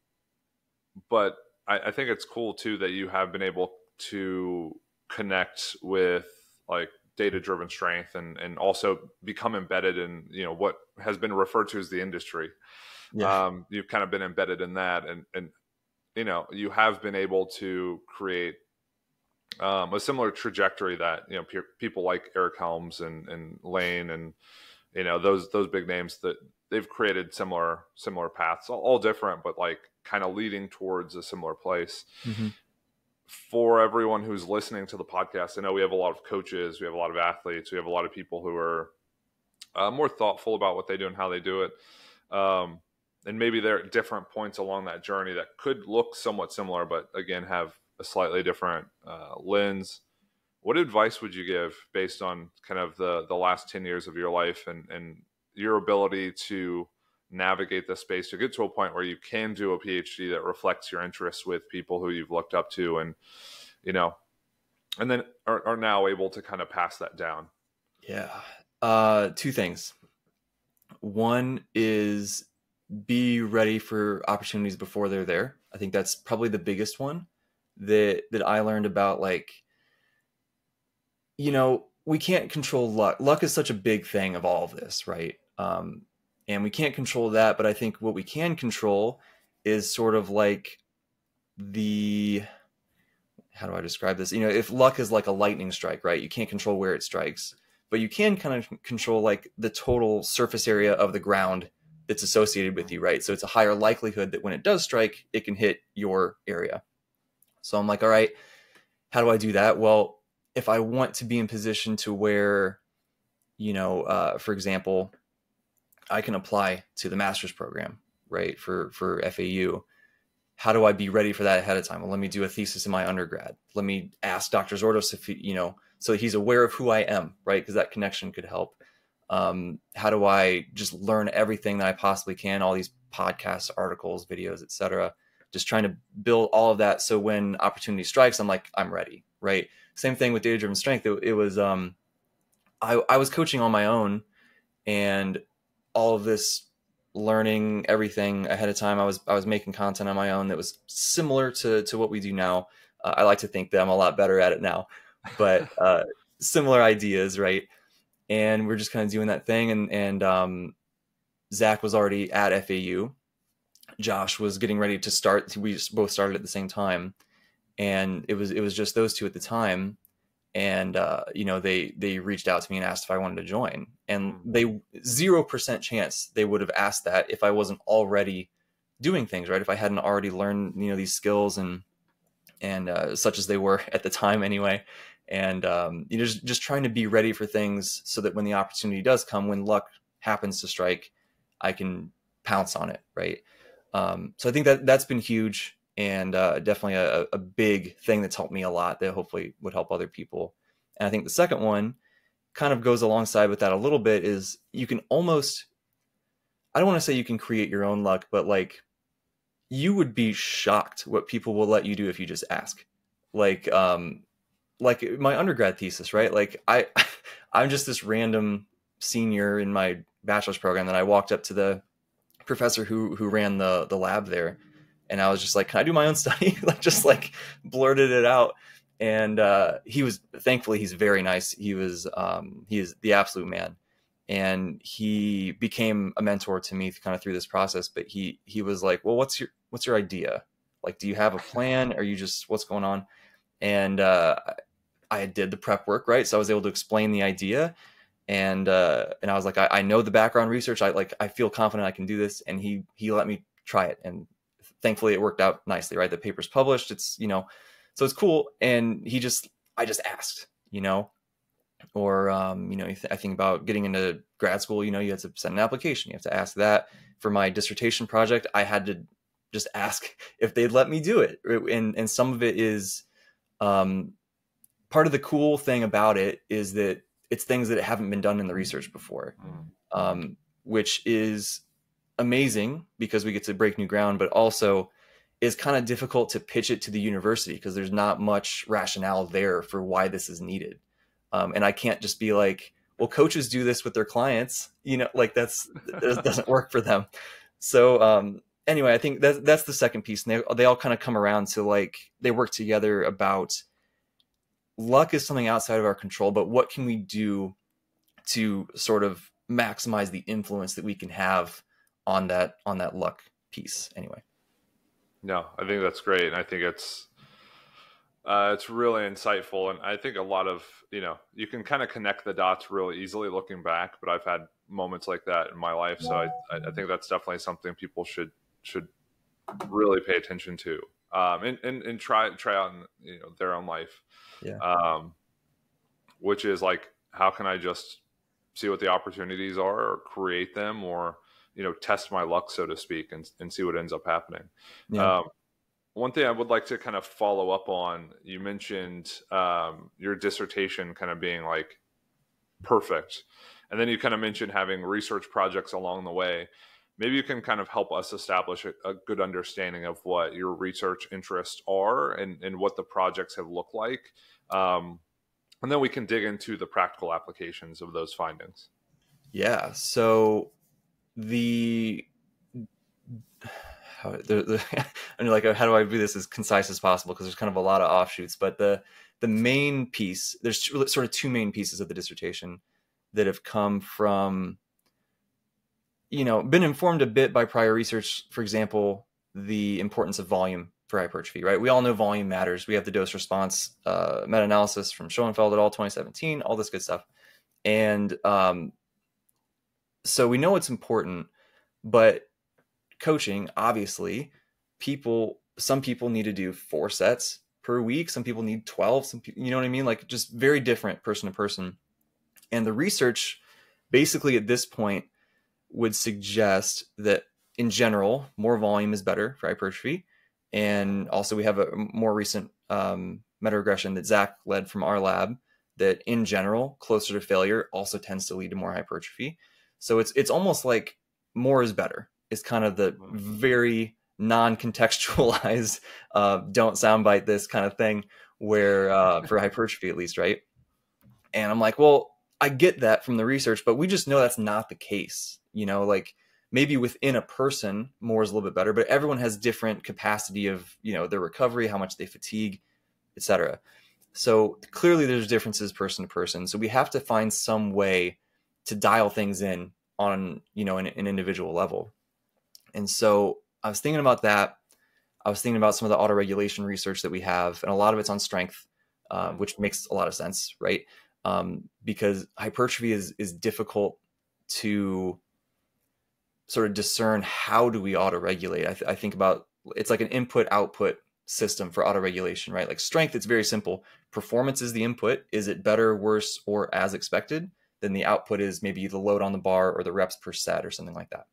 but I, I think it's cool too that you have been able to connect with like data driven strength and and also become embedded in you know what has been referred to as the industry yeah. um, you've kind of been embedded in that and and you know you have been able to create um, a similar trajectory that you know pe- people like Eric Helms and and Lane and you know those those big names that they've created similar similar paths, all, all different, but like kind of leading towards a similar place. Mm-hmm. For everyone who's listening to the podcast, I know we have a lot of coaches, we have a lot of athletes, we have a lot of people who are uh, more thoughtful about what they do and how they do it. Um, and maybe they're at different points along that journey that could look somewhat similar, but again, have a slightly different uh, lens. What advice would you give based on kind of the the last ten years of your life and and your ability to navigate the space to get to a point where you can do a PhD that reflects your interests with people who you've looked up to and you know and then are, are now able to kind of pass that down yeah uh two things one is be ready for opportunities before they're there i think that's probably the biggest one that that I learned about like you know, we can't control luck. Luck is such a big thing of all of this, right? Um and we can't control that, but I think what we can control is sort of like the how do I describe this? You know, if luck is like a lightning strike, right? You can't control where it strikes, but you can kind of control like the total surface area of the ground that's associated with you, right? So it's a higher likelihood that when it does strike, it can hit your area. So I'm like, all right, how do I do that? Well, if I want to be in position to where, you know, uh, for example, I can apply to the master's program, right? For for FAU, how do I be ready for that ahead of time? Well, let me do a thesis in my undergrad. Let me ask Dr. Zordos if he, you know, so he's aware of who I am, right? Because that connection could help. Um, how do I just learn everything that I possibly can? All these podcasts, articles, videos, etc just trying to build all of that so when opportunity strikes i'm like i'm ready right same thing with data driven strength it, it was um I, I was coaching on my own and all of this learning everything ahead of time i was i was making content on my own that was similar to to what we do now uh, i like to think that i'm a lot better at it now but uh, similar ideas right and we we're just kind of doing that thing and and um zach was already at fau Josh was getting ready to start. We both started at the same time, and it was it was just those two at the time. And uh, you know they they reached out to me and asked if I wanted to join, and hmm. they zero percent chance they would have asked that if I wasn't already doing things right, if I hadn't already learned you know these skills and and uh, such as they were at the time anyway, and um, you know just, just trying to be ready for things so that when the opportunity does come, when luck happens to strike, I can pounce on it right um, so I think that that's been huge and uh, definitely a, a, big thing that's helped me a lot that hopefully would help other people. And I think the second one kind of goes alongside with that a little bit is you can almost, I don't want to say you can create your own luck, but like you would be shocked what people will let you do if you just ask. Like, um, like my undergrad thesis, right? Like I, I'm just this random senior in my bachelor's program that I walked up to the professor who who ran the the lab there, and I was just like, "Can I do my own study?" like just like blurted it out, and uh, he was thankfully he's very nice. He was um, he is the absolute man, and he became a mentor to me kind of through this process. But he he was like, "Well, what's your what's your idea? Like, do you have a plan? Are you just what's going on?" And uh, I did the prep work right, so I was able to explain the idea and uh, and I was like, I, I, know the background research. I like I feel confident I can do this, and he he let me try it, and thankfully it worked out nicely. Right, the paper's published. It's you know, so it's cool. And he just I just asked, you know, or um, you know, I think about getting into grad school. You know, you have to send an application. You have to ask that for my dissertation project. I had to just ask if they'd let me do it, and and some of it is. Um, part of the cool thing about it is that it's things that haven't been done in the mm. research before, mm. um, which is amazing because we get to break new ground, but also is kind of difficult to pitch it to the university because there's not much rationale there for why this is needed. Um, and I can't just be like, well, coaches do this with their clients, you know, like that's, that doesn't work for them. So, um, anyway, I think that's, that's the second piece. And they, they all kind of come around to like, they work together about, luck is something outside of our control, but what can we do to sort of maximize the influence that we can have on that on that luck piece anyway. No, I think that's great and I think it's uh, it's really insightful and I think a lot of, you know, you can kind of connect the dots really easily looking back, but I've had moments like that in my life, so I I think that's definitely something people should should really pay attention to um, and, and and try try out in, you know their own life. Yeah. Um, which is like, how can I just see what the opportunities are, or create them, or you know, test my luck, so to speak, and and see what ends up happening. Yeah. Um, one thing I would like to kind of follow up on, you mentioned um, your dissertation kind of being like perfect, and then you kind of mentioned having research projects along the way maybe you can kind of help us establish a, a, good understanding of what your research interests are and, and what the projects have looked like. Um, and then we can dig into the practical applications of those findings. Yeah. So the. How, the, the I'm like, how do I do this as concise as possible? Because there's kind of a lot of offshoots, but the the main piece, there's sort of two main pieces of the dissertation that have come from you know, been informed a bit by prior research, for example, the importance of volume for hypertrophy, right? We all know volume matters. We have the dose response uh, meta analysis from Schoenfeld et al. 2017, all this good stuff. And um, so we know it's important, but coaching, obviously, people, some people need to do four sets per week. Some people need 12. Some people, you know what I mean? Like just very different person to person. And the research basically at this point would suggest that in general, more volume is better for hypertrophy. And also, we have a more recent um, meta regression that Zach led from our lab that, in general, closer to failure also tends to lead to more hypertrophy. So it's it's almost like more is better. It's kind of the mm-hmm. very non-contextualized uh, don't soundbite this kind of thing where uh, for hypertrophy at least right and i'm like well i get that from the research but we just know that's not the case you know like maybe within a person more is a little bit better but everyone has different capacity of you know their recovery how much they fatigue etc so clearly there's differences person to person so we have to find some way to dial things in on you know an, an individual level and so i was thinking about that i was thinking about some of the auto regulation research that we have and a lot of it's on strength uh, which makes a lot of sense right um, because hypertrophy is is difficult to sort of discern how do we auto regulate. I, th I think about it's like an input output system for auto regulation, right? Like strength, it's very simple. Performance is the input. Is it better, worse, or as expected? Then the output is maybe the load on the bar or the reps per set or something like that.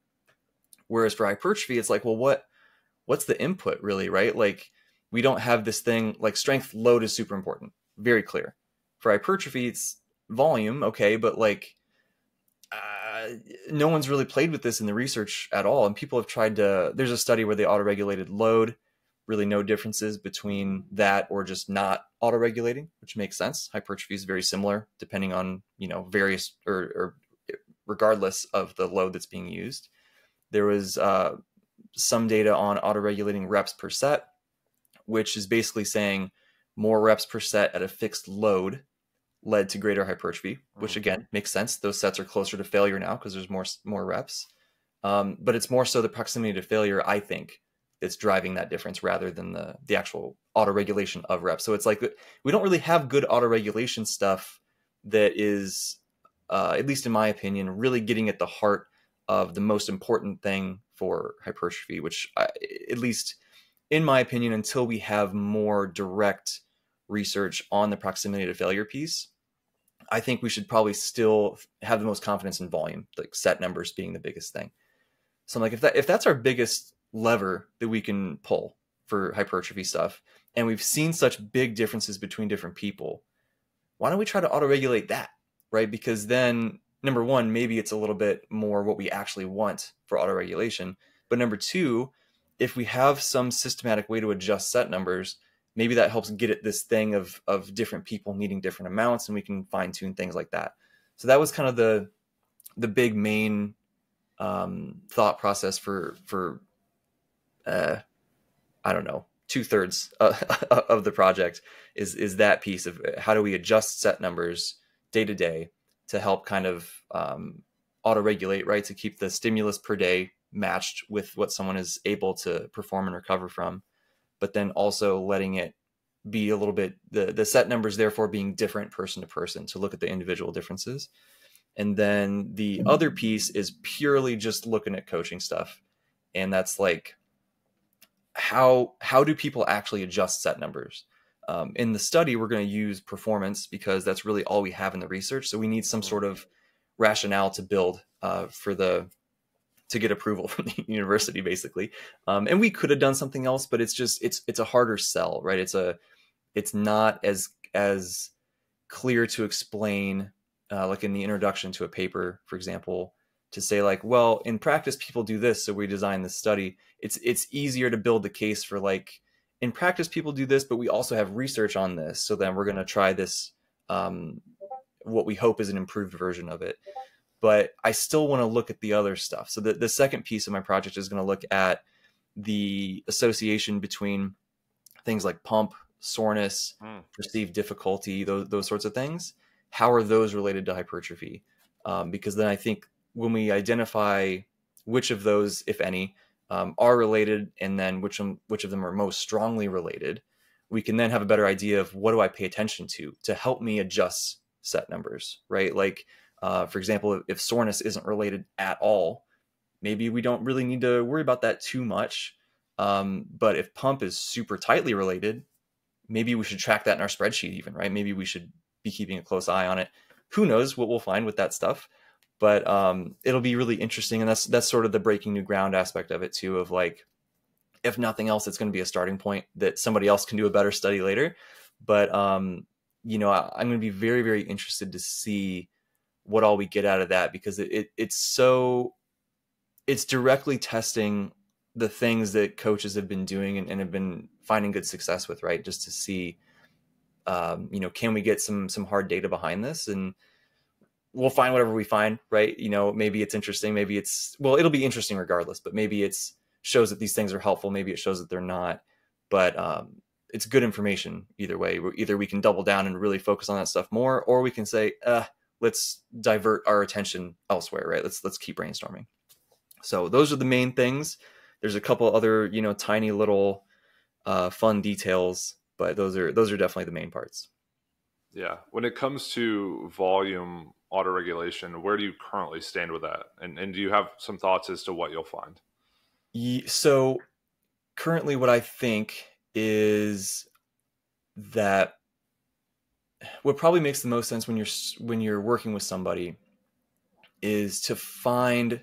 Whereas for hypertrophy, it's like, well, what what's the input really, right? Like we don't have this thing like strength load is super important, very clear. For hypertrophy, it's volume, okay, but like no one's really played with this in the research at all. And people have tried to, there's a study where they auto-regulated load, really no differences between that or just not auto-regulating, which makes sense. Hypertrophy is very similar depending on, you know, various or, or regardless of the load that's being used. There was uh, some data on auto-regulating reps per set, which is basically saying more reps per set at a fixed load led to greater hypertrophy, which mm-hmm. again makes sense. Those sets are closer to failure now because there's more more reps. Um, but it's more so the proximity to failure, I think, that's driving that difference rather than the the actual auto regulation of reps. So it's like we don't really have good auto regulation stuff that is, uh, at least in my opinion, really getting at the heart of the most important thing for hypertrophy, which I, at least in my opinion, until we have more direct research on the proximity to failure piece, I think we should probably still have the most confidence in volume, like set numbers being the biggest thing. So I'm like, if that if that's our biggest lever that we can pull for hypertrophy stuff, and we've seen such big differences between different people, why don't we try to auto-regulate that, right? Because then number one, maybe it's a little bit more what we actually want for auto-regulation, but number two, if we have some systematic way to adjust set numbers maybe that helps get at this thing of of different people needing different amounts and we can fine tune things like that so that was kind of the the big main um, thought process for for uh, i don't know two thirds uh, of the project is is that piece of uh, how do we adjust set numbers day to day to help kind of um, auto regulate right to keep the stimulus per day matched with what someone is able to perform and recover from but then also letting it be a little bit the the set numbers therefore being different person to person to look at the individual differences and then the mm-hmm. other piece is purely just looking at coaching stuff and that's like how how do people actually adjust set numbers um, in the study we're going to use performance because that's really all we have in the research so we need some mm. sort of rationale to build uh, for the to get approval from the university basically um, and we could have done something else but it's just it's it's a harder sell right it's a it's not as as clear to explain uh, like in the introduction to a paper for example to say like well in practice people do this so we design this study it's it's easier to build the case for like in practice people do this but we also have research on this so then we're going to try this um, what we hope is an improved version of it but I still want to look at the other stuff. So the, the second piece of my project is going to look at the association between things like pump, soreness, mm. perceived difficulty, those, those sorts of things. How are those related to hypertrophy? Um, because then I think when we identify which of those, if any, um, are related, and then which which of them are most strongly related, we can then have a better idea of what do I pay attention to to help me adjust set numbers, right? Like uh, for example, if soreness isn't related at all, maybe we don't really need to worry about that too much. Um, but if pump is super tightly related, maybe we should track that in our spreadsheet, even, right? Maybe we should be keeping a close eye on it. Who knows what we'll find with that stuff? But um, it'll be really interesting. And that's, that's sort of the breaking new ground aspect of it, too, of like, if nothing else, it's going to be a starting point that somebody else can do a better study later. But, um, you know, I, I'm going to be very, very interested to see what all we get out of that because it, it it's so it's directly testing the things that coaches have been doing and, and have been finding good success with, right? Just to see, um, you know, can we get some some hard data behind this and we'll find whatever we find, right? You know, maybe it's interesting, maybe it's well, it'll be interesting regardless, but maybe it's shows that these things are helpful, maybe it shows that they're not, but um, it's good information either way. Either we can double down and really focus on that stuff more, or we can say, uh, let's divert our attention elsewhere, right? Let's let's keep brainstorming. So those are the main things. There's a couple other, you know, tiny little uh, fun details, but those are those are definitely the main parts. Yeah. When it comes to volume auto regulation, where do you currently stand with that? And and do you have some thoughts as to what you'll find? So currently what I think is that what probably makes the most sense when you're when you're working with somebody is to find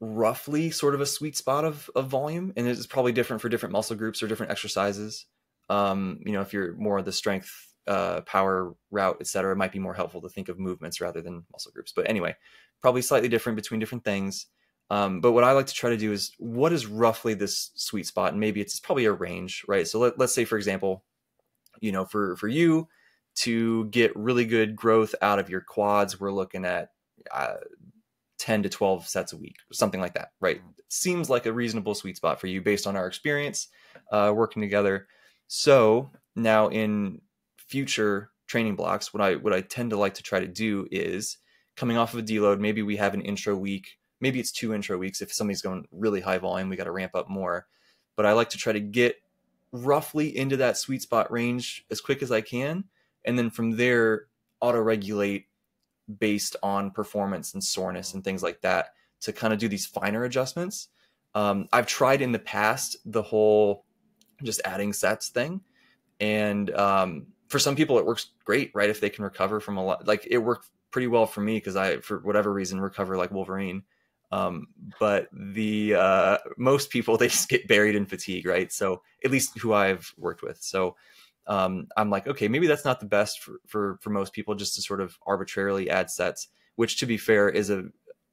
roughly sort of a sweet spot of, of volume and it's probably different for different muscle groups or different exercises um, you know if you're more of the strength uh, power route etc it might be more helpful to think of movements rather than muscle groups but anyway probably slightly different between different things um, but what i like to try to do is what is roughly this sweet spot and maybe it's probably a range right so let, let's say for example you know for for you to get really good growth out of your quads, we're looking at uh, 10 to 12 sets a week, something like that, right? Mm. Seems like a reasonable sweet spot for you based on our experience uh, working together. So now in future training blocks, what I what I tend to like to try to do is coming off of a deload, maybe we have an intro week, maybe it's two intro weeks. If somebody's going really high volume, we got to ramp up more. But I like to try to get roughly into that sweet spot range as quick as I can and then from there auto regulate based on performance and soreness and things like that to kind of do these finer adjustments. Um, I've tried in the past the whole just adding sets thing, and um, for some people it works great, right? If they can recover from a lot, like it worked pretty well for me because I, for whatever reason, recover like Wolverine. Um, but the uh, most people they just get buried in fatigue, right? So at least who I've worked with, so um, I'm like, okay, maybe that's not the best for, for, for most people just to sort of arbitrarily add sets, which to be fair is a,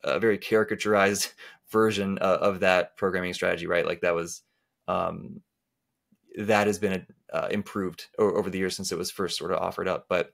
a very caricaturized version of that programming strategy, right? Like that was, um, that has been uh, improved over, over the years since it was first sort of offered up. But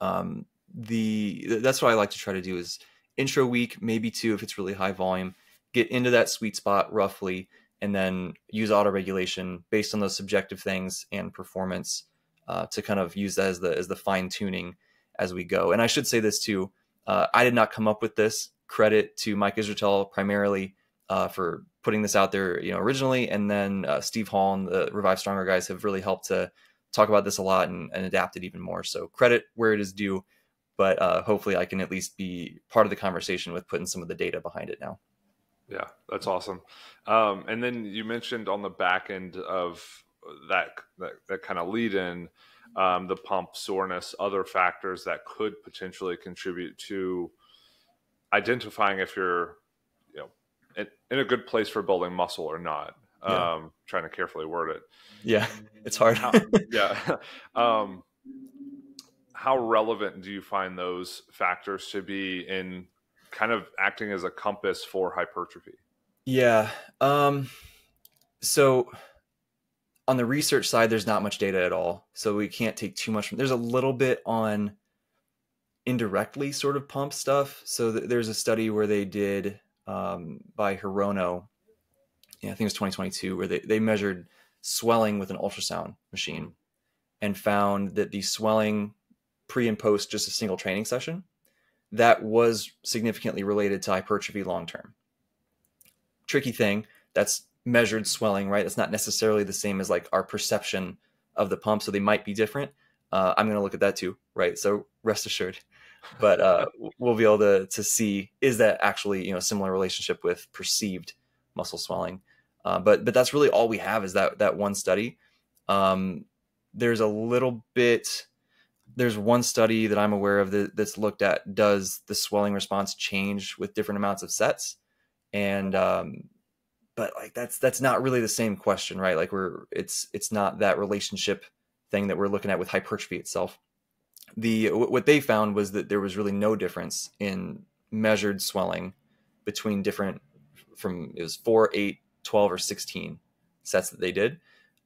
um, the that's what I like to try to do is intro week, maybe two if it's really high volume, get into that sweet spot roughly, and then use auto regulation based on those subjective things and performance uh, to kind of use that as the as the fine tuning as we go. And I should say this too: uh, I did not come up with this. Credit to Mike Isratel primarily uh, for putting this out there, you know, originally, and then uh, Steve Hall and the Revive Stronger guys have really helped to talk about this a lot and, and adapt it even more. So credit where it is due. But uh, hopefully, I can at least be part of the conversation with putting some of the data behind it now. Yeah, that's awesome. Um, and then you mentioned on the back end of that that, that kind of lead in um, the pump soreness, other factors that could potentially contribute to identifying if you're you know in, in a good place for building muscle or not. Yeah. Um, trying to carefully word it. Yeah, it's hard. how, yeah. Um, how relevant do you find those factors to be in kind of acting as a compass for hypertrophy? Yeah. Um, so on the research side, there's not much data at all. So we can't take too much from there's a little bit on indirectly sort of pump stuff. So th there's a study where they did um, by Hirono, yeah, I think it was 2022, where they, they measured swelling with an ultrasound machine and found that the swelling pre and post just a single training session that was significantly related to hypertrophy long term. Tricky thing, that's measured swelling, right? That's not necessarily the same as like our perception of the pump, so they might be different. Uh, I'm going to look at that too, right? So rest assured, but uh, we'll be able to to see is that actually you know similar relationship with perceived muscle swelling. Uh, but but that's really all we have is that that one study. Um, there's a little bit there's one study that I'm aware of that, that's looked at does the swelling response change with different amounts of sets, and um, but like that's that's not really the same question, right? Like we're it's it's not that relationship thing that we're looking at with hypertrophy itself. The what they found was that there was really no difference in measured swelling between different from it was 4 8 12 or 16 sets that they did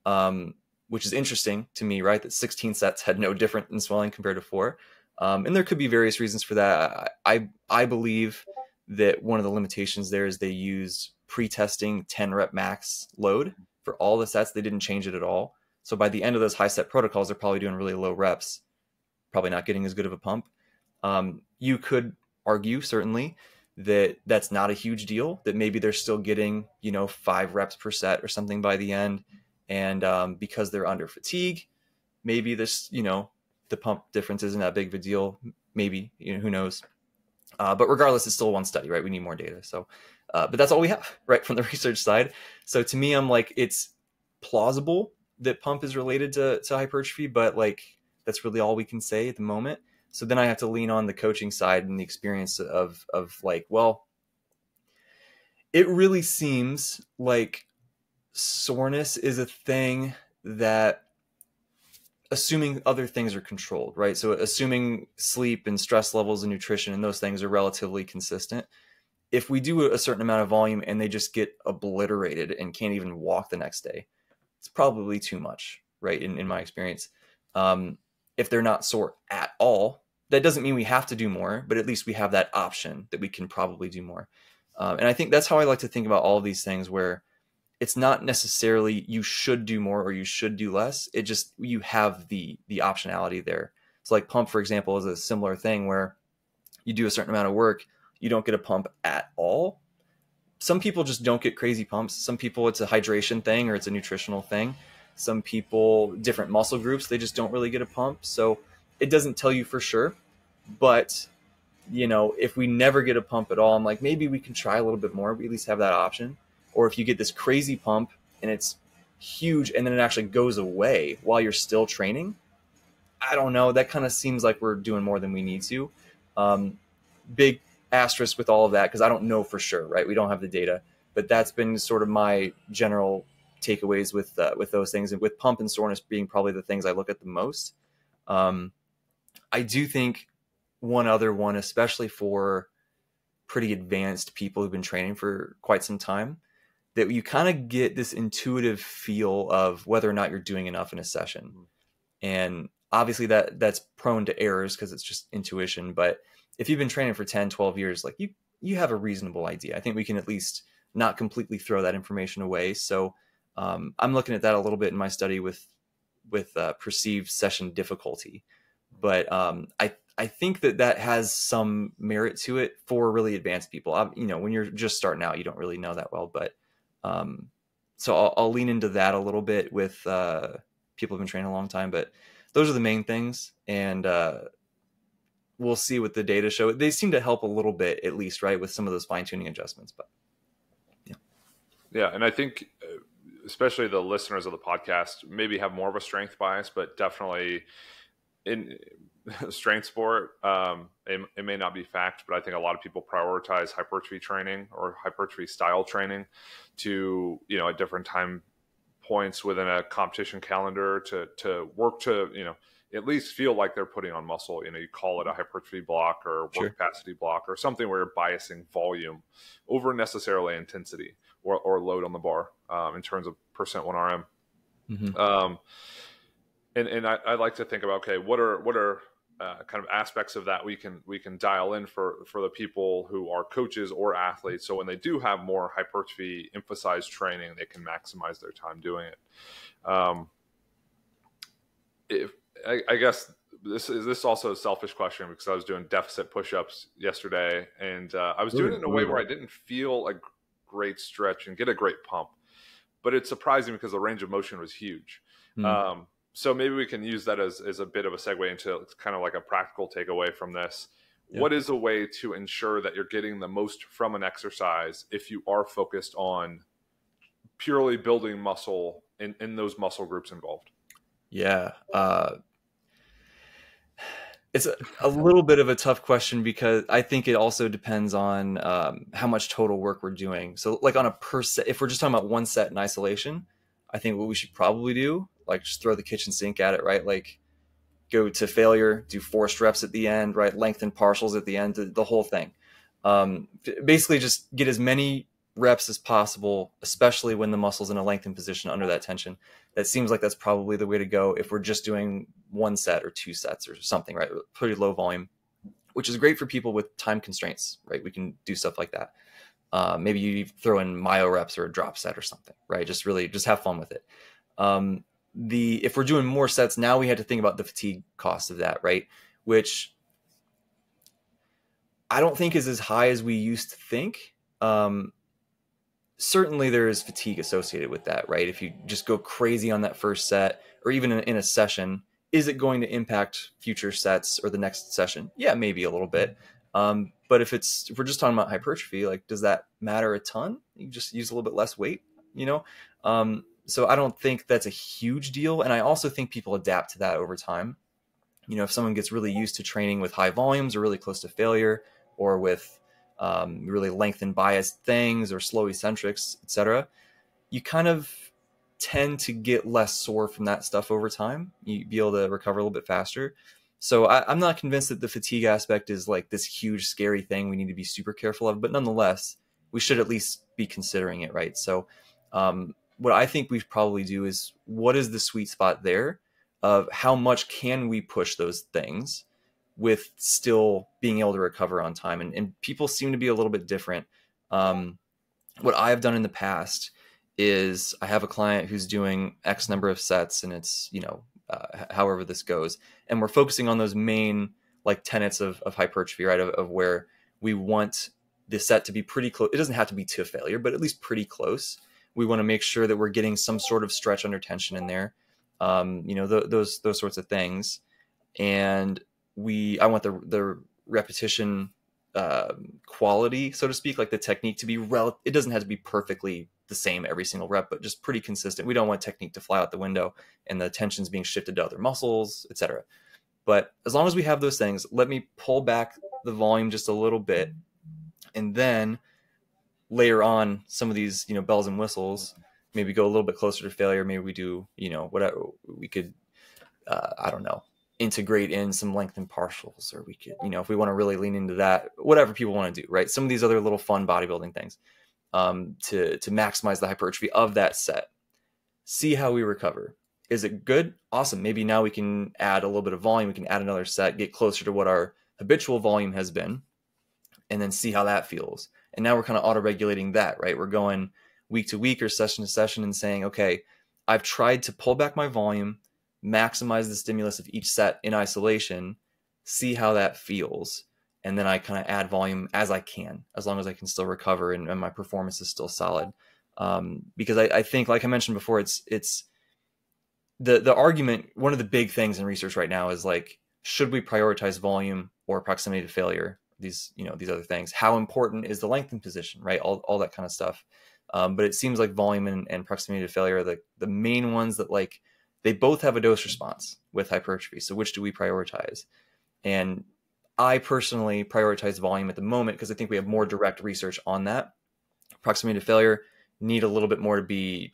um, which is interesting to me, right? That 16 sets had no different in swelling compared to four. Um, and there could be various reasons for that. I, I believe that one of the limitations there is they used pre-testing 10 rep max load for all the sets. They didn't change it at all. So by the end of those high set protocols, they're probably doing really low reps, probably not getting as good of a pump. Um, you could argue certainly that that's not a huge deal. That maybe they're still getting you know five reps per set or something by the end and um, because they're under fatigue, maybe this you know the pump difference isn't that big of a deal. Maybe you know who knows. Uh, but regardless, it's still one study, right? We need more data. So, uh, but that's all we have, right, from the research side. So to me, I'm like, it's plausible that pump is related to, to hypertrophy, but like that's really all we can say at the moment. So then I have to lean on the coaching side and the experience of of like, well, it really seems like soreness is a thing that assuming other things are controlled, right? So assuming sleep and stress levels and nutrition and those things are relatively consistent. If we do a certain amount of volume and they just get obliterated and can't even walk the next day, it's probably too much, right? In, in my experience, um, if they're not sore at all, that doesn't mean we have to do more, but at least we have that option that we can probably do more. Um, and I think that's how I like to think about all of these things where it's not necessarily you should do more or you should do less. It just you have the the optionality there. So like pump, for example, is a similar thing where you do a certain amount of work, you don't get a pump at all. Some people just don't get crazy pumps. Some people it's a hydration thing or it's a nutritional thing. Some people, different muscle groups, they just don't really get a pump. So it doesn't tell you for sure. But you know, if we never get a pump at all, I'm like, maybe we can try a little bit more. We at least have that option or if you get this crazy pump and it's huge and then it actually goes away while you're still training i don't know that kind of seems like we're doing more than we need to um, big asterisk with all of that because i don't know for sure right we don't have the data but that's been sort of my general takeaways with uh, with those things and with pump and soreness being probably the things i look at the most um, i do think one other one especially for pretty advanced people who've been training for quite some time that you kind of get this intuitive feel of whether or not you're doing enough in a session. Mm-hmm. And obviously that that's prone to errors because it's just intuition, but if you've been training for 10, 12 years, like you you have a reasonable idea. I think we can at least not completely throw that information away. So um, I'm looking at that a little bit in my study with with uh, perceived session difficulty, but um, I I think that that has some merit to it for really advanced people. I, um, you know, when you're just starting out, you don't really know that well, but um, so I'll, I'll, lean into that a little bit with uh, people who've been training a long time, but those are the main things. And uh, we'll see what the data show. They seem to help a little bit, at least, right, with some of those fine tuning adjustments. But yeah, yeah, and I think uh, especially the listeners of the podcast maybe have more of a strength bias, but definitely in strength sport. Um, it, it, may not be fact, but I think a lot of people prioritize hypertrophy training or hypertrophy style training to, you know, at different time points within a competition calendar to, to work to, you know, at least feel like they're putting on muscle. You know, you call it a hypertrophy block or work sure. capacity block or something where you're biasing volume over necessarily intensity or, or load on the bar um, in terms of percent one RM. Mm -hmm. um, and and I, I, like to think about okay, what are what are uh, kind of aspects of that we can we can dial in for for the people who are coaches or athletes. So when they do have more hypertrophy emphasized training, they can maximize their time doing it. Um, if I, I guess this is this is also a selfish question because I was doing deficit push-ups yesterday, and uh, I was doing it in a way where I didn't feel a great stretch and get a great pump, but it's surprising because the range of motion was huge. Mm. Um, so maybe we can use that as, as a bit of a segue into kind of like a practical takeaway from this. Yeah. What is a way to ensure that you're getting the most from an exercise if you are focused on purely building muscle in, in those muscle groups involved? Yeah. Uh, it's a, a, little bit of a tough question because I think it also depends on um, how much total work we're doing. So, like on a per set, if we're just talking about one set in isolation, I think what we should probably do like just throw the kitchen sink at it, right? Like go to failure, do forced reps at the end, right? Lengthen partials at the end, the whole thing. Um, basically, just get as many reps as possible, especially when the muscle's in a lengthened position under that tension. That seems like that's probably the way to go if we're just doing one set or two sets or something, right? Pretty low volume, which is great for people with time constraints, right? We can do stuff like that. Uh, maybe you throw in myo reps or a drop set or something, right? Just really just have fun with it. Um, the if we're doing more sets now we had to think about the fatigue cost of that right which i don't think is as high as we used to think um, certainly there is fatigue associated with that right if you just go crazy on that first set or even in, in a session is it going to impact future sets or the next session yeah maybe a little bit um, but if it's if we're just talking about hypertrophy like does that matter a ton you just use a little bit less weight you know um, so I don't think that's a huge deal. And I also think people adapt to that over time. You know, if someone gets really used to training with high volumes or really close to failure or with um, really lengthened biased things or slow eccentrics, etc., you kind of tend to get less sore from that stuff over time. You be able to recover a little bit faster. So I, am not convinced that the fatigue aspect is like this huge scary thing we need to be super careful of, but nonetheless, we should at least be considering it, right? So um, what I think we probably do is what is the sweet spot there of how much can we push those things with still being able to recover on time? And, and people seem to be a little bit different. Um, what I've done in the past is I have a client who's doing X number of sets, and it's, you know, uh, however this goes. And we're focusing on those main like tenets of, of hypertrophy, right? Of, of where we want the set to be pretty close. It doesn't have to be to failure, but at least pretty close we want to make sure that we're getting some sort of stretch under tension in there. Um, you know, th those those sorts of things. And we, I want the the repetition uh, quality, so to speak, like the technique to be rel. It doesn't have to be perfectly the same every single rep, but just pretty consistent. We don't want technique to fly out the window and the tensions being shifted to other muscles, etc. But as long as we have those things, let me pull back the volume just a little bit, and then layer on some of these you know bells and whistles maybe go a little bit closer to failure maybe we do you know whatever we could uh, i don't know integrate in some length and partials or we could you know if we want to really lean into that whatever people want to do right some of these other little fun bodybuilding things um, to to maximize the hypertrophy of that set see how we recover is it good awesome maybe now we can add a little bit of volume we can add another set get closer to what our habitual volume has been and then see how that feels and now we're kind of auto regulating that, right? We're going week to week or session to session and saying, okay, I've tried to pull back my volume, maximize the stimulus of each set in isolation, see how that feels. And then I kind of add volume as I can, as long as I can still recover and, and my performance is still solid. Um, because I, I think, like I mentioned before, it's, it's, the the argument one of the big things in research right now is like should we prioritize volume or proximity to failure these you know these other things how important is the lengthened position right all, all that kind of stuff um, but it seems like volume and, and, proximity to failure are the, the main ones that like they both have a dose response with hypertrophy so which do we prioritize and i personally prioritize volume at the moment because i think we have more direct research on that proximity to failure need a little bit more to be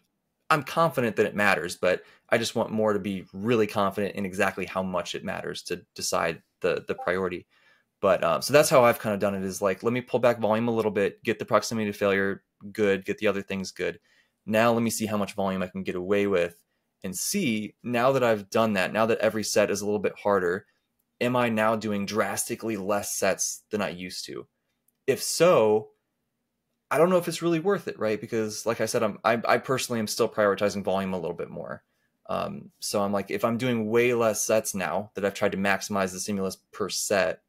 i'm confident that it matters but i just want more to be really confident in exactly how much it matters to decide the the priority but um, so that's how I've kind of done it is like, let me pull back volume a little bit, get the proximity to failure good, get the other things good. Now let me see how much volume I can get away with and see now that I've done that, now that every set is a little bit harder, am I now doing drastically less sets than I used to? If so, I don't know if it's really worth it, right? Because like I said, I'm, I, I personally am still prioritizing volume a little bit more. Um, so I'm like, if I'm doing way less sets now that I've tried to maximize the stimulus per set,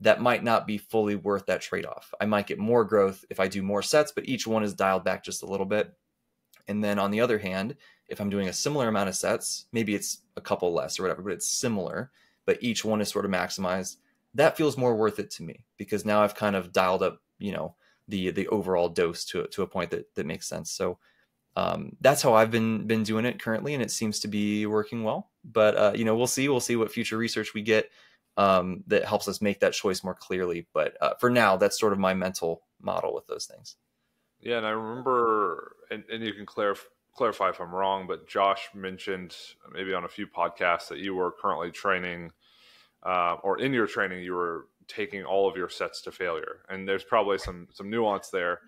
that might not be fully worth that trade off. I might get more growth if I do more sets, but each one is dialed back just a little bit. And then on the other hand, if I'm doing a similar amount of sets, maybe it's a couple less or whatever, but it's similar, but each one is sort of maximized. That feels more worth it to me because now I've kind of dialed up, you know, the the overall dose to to a point that that makes sense. So um, that's how I've been been doing it currently, and it seems to be working well. But uh, you know, we'll see. We'll see what future research we get um, that helps us make that choice more clearly. But uh, for now, that's sort of my mental model with those things. Yeah, and I remember, and, and you can clarify clarify if I'm wrong, but Josh mentioned maybe on a few podcasts that you were currently training, uh, or in your training, you were taking all of your sets to failure, and there's probably some some nuance there.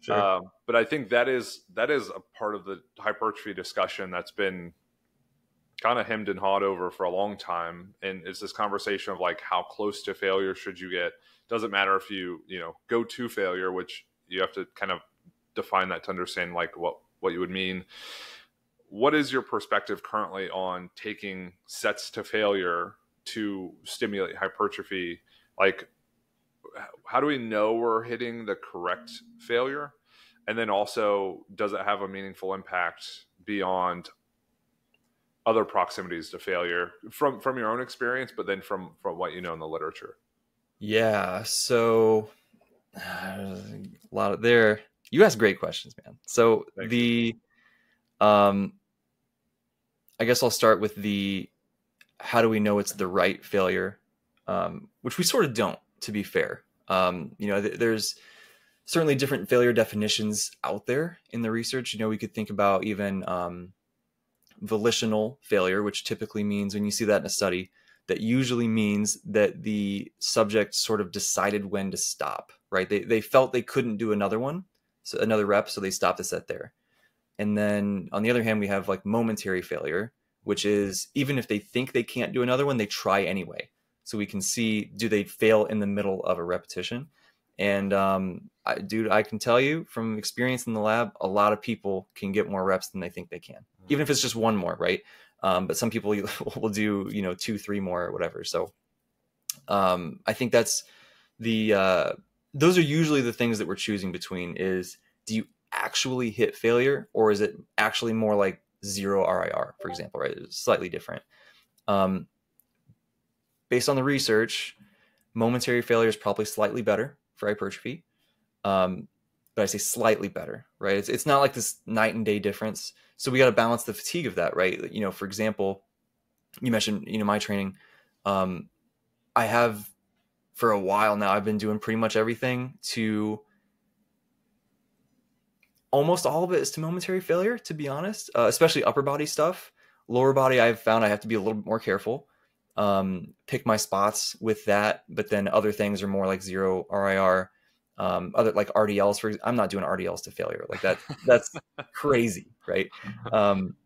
Sure. Um, but I think that is that is a part of the hypertrophy discussion that's been kind of hemmed and hawed over for a long time. And it's this conversation of like, how close to failure should you get? Doesn't matter if you, you know, go to failure, which you have to kind of define that to understand like what, what you would mean. What is your perspective currently on taking sets to failure to stimulate hypertrophy? Like, how do we know we're hitting the correct failure? And then also, does it have a meaningful impact beyond other proximities to failure from from your own experience, but then from from what you know in the literature? Yeah, so uh, a lot of there. You ask great questions, man. So Thanks. the, um, I guess I'll start with the, how do we know it's the right failure, um, which we sort of don't, to be fair. Um, you know, th- there's certainly different failure definitions out there in the research. You know, we could think about even um, volitional failure, which typically means when you see that in a study, that usually means that the subject sort of decided when to stop, right? They, they felt they couldn't do another one, so another rep, so they stopped the set there. And then on the other hand, we have like momentary failure, which is even if they think they can't do another one, they try anyway. So we can see do they fail in the middle of a repetition? And um, I, dude, I can tell you from experience in the lab, a lot of people can get more reps than they think they can, mm-hmm. even if it's just one more, right? Um, but some people will do, you know, two, three more or whatever. So um, I think that's the, uh, those are usually the things that we're choosing between is do you actually hit failure or is it actually more like zero RIR, for example, right? It's slightly different. Um, based on the research, momentary failure is probably slightly better for hypertrophy. Um, but I say slightly better, right? It's, it's not like this night and day difference. So we got to balance the fatigue of that, right? You know, for example, you mentioned, you know, my training. Um, I have for a while now, I've been doing pretty much everything to almost all of it is to momentary failure, to be honest, uh, especially upper body stuff. Lower body, I've found I have to be a little bit more careful um, pick my spots with that. But then other things are more like zero RIR, um, other like RDLs. For I'm not doing RDLs to failure like that. That's crazy, right? Uh-huh. Um,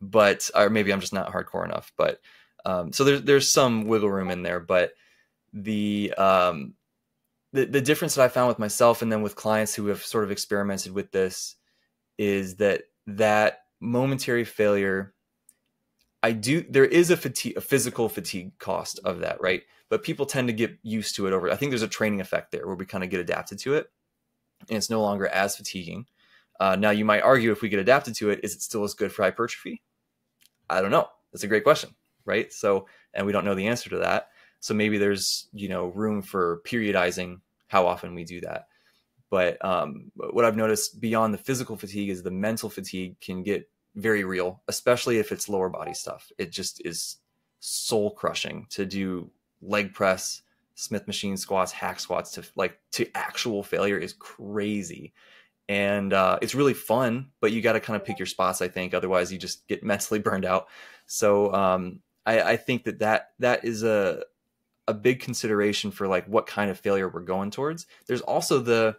but or maybe I'm just not hardcore enough. But um, so there's there's some wiggle room in there, but the um, the, the difference that I found with myself and then with clients who have sort of experimented with this is that that momentary failure I do there is a fatigue a physical fatigue cost of that, right? But people tend to get used to it over. I think there's a training effect there where we kind of get adapted to it and it's no longer as fatiguing. Uh, now you might argue if we get adapted to it, is it still as good for hypertrophy? I don't know. That's a great question, right? So and we don't know the answer to that. So maybe there's, you know, room for periodizing how often we do that. But um, what I've noticed beyond the physical fatigue is the mental fatigue can get very real, especially if it's lower body stuff. It just is soul crushing to do leg press, Smith machine squats, hack squats to like to actual failure is crazy. And uh, it's really fun, but you got to kind of pick your spots, I think. Otherwise, you just get mentally burned out. So um, I, I think that, that that is a a big consideration for like what kind of failure we're going towards. There's also the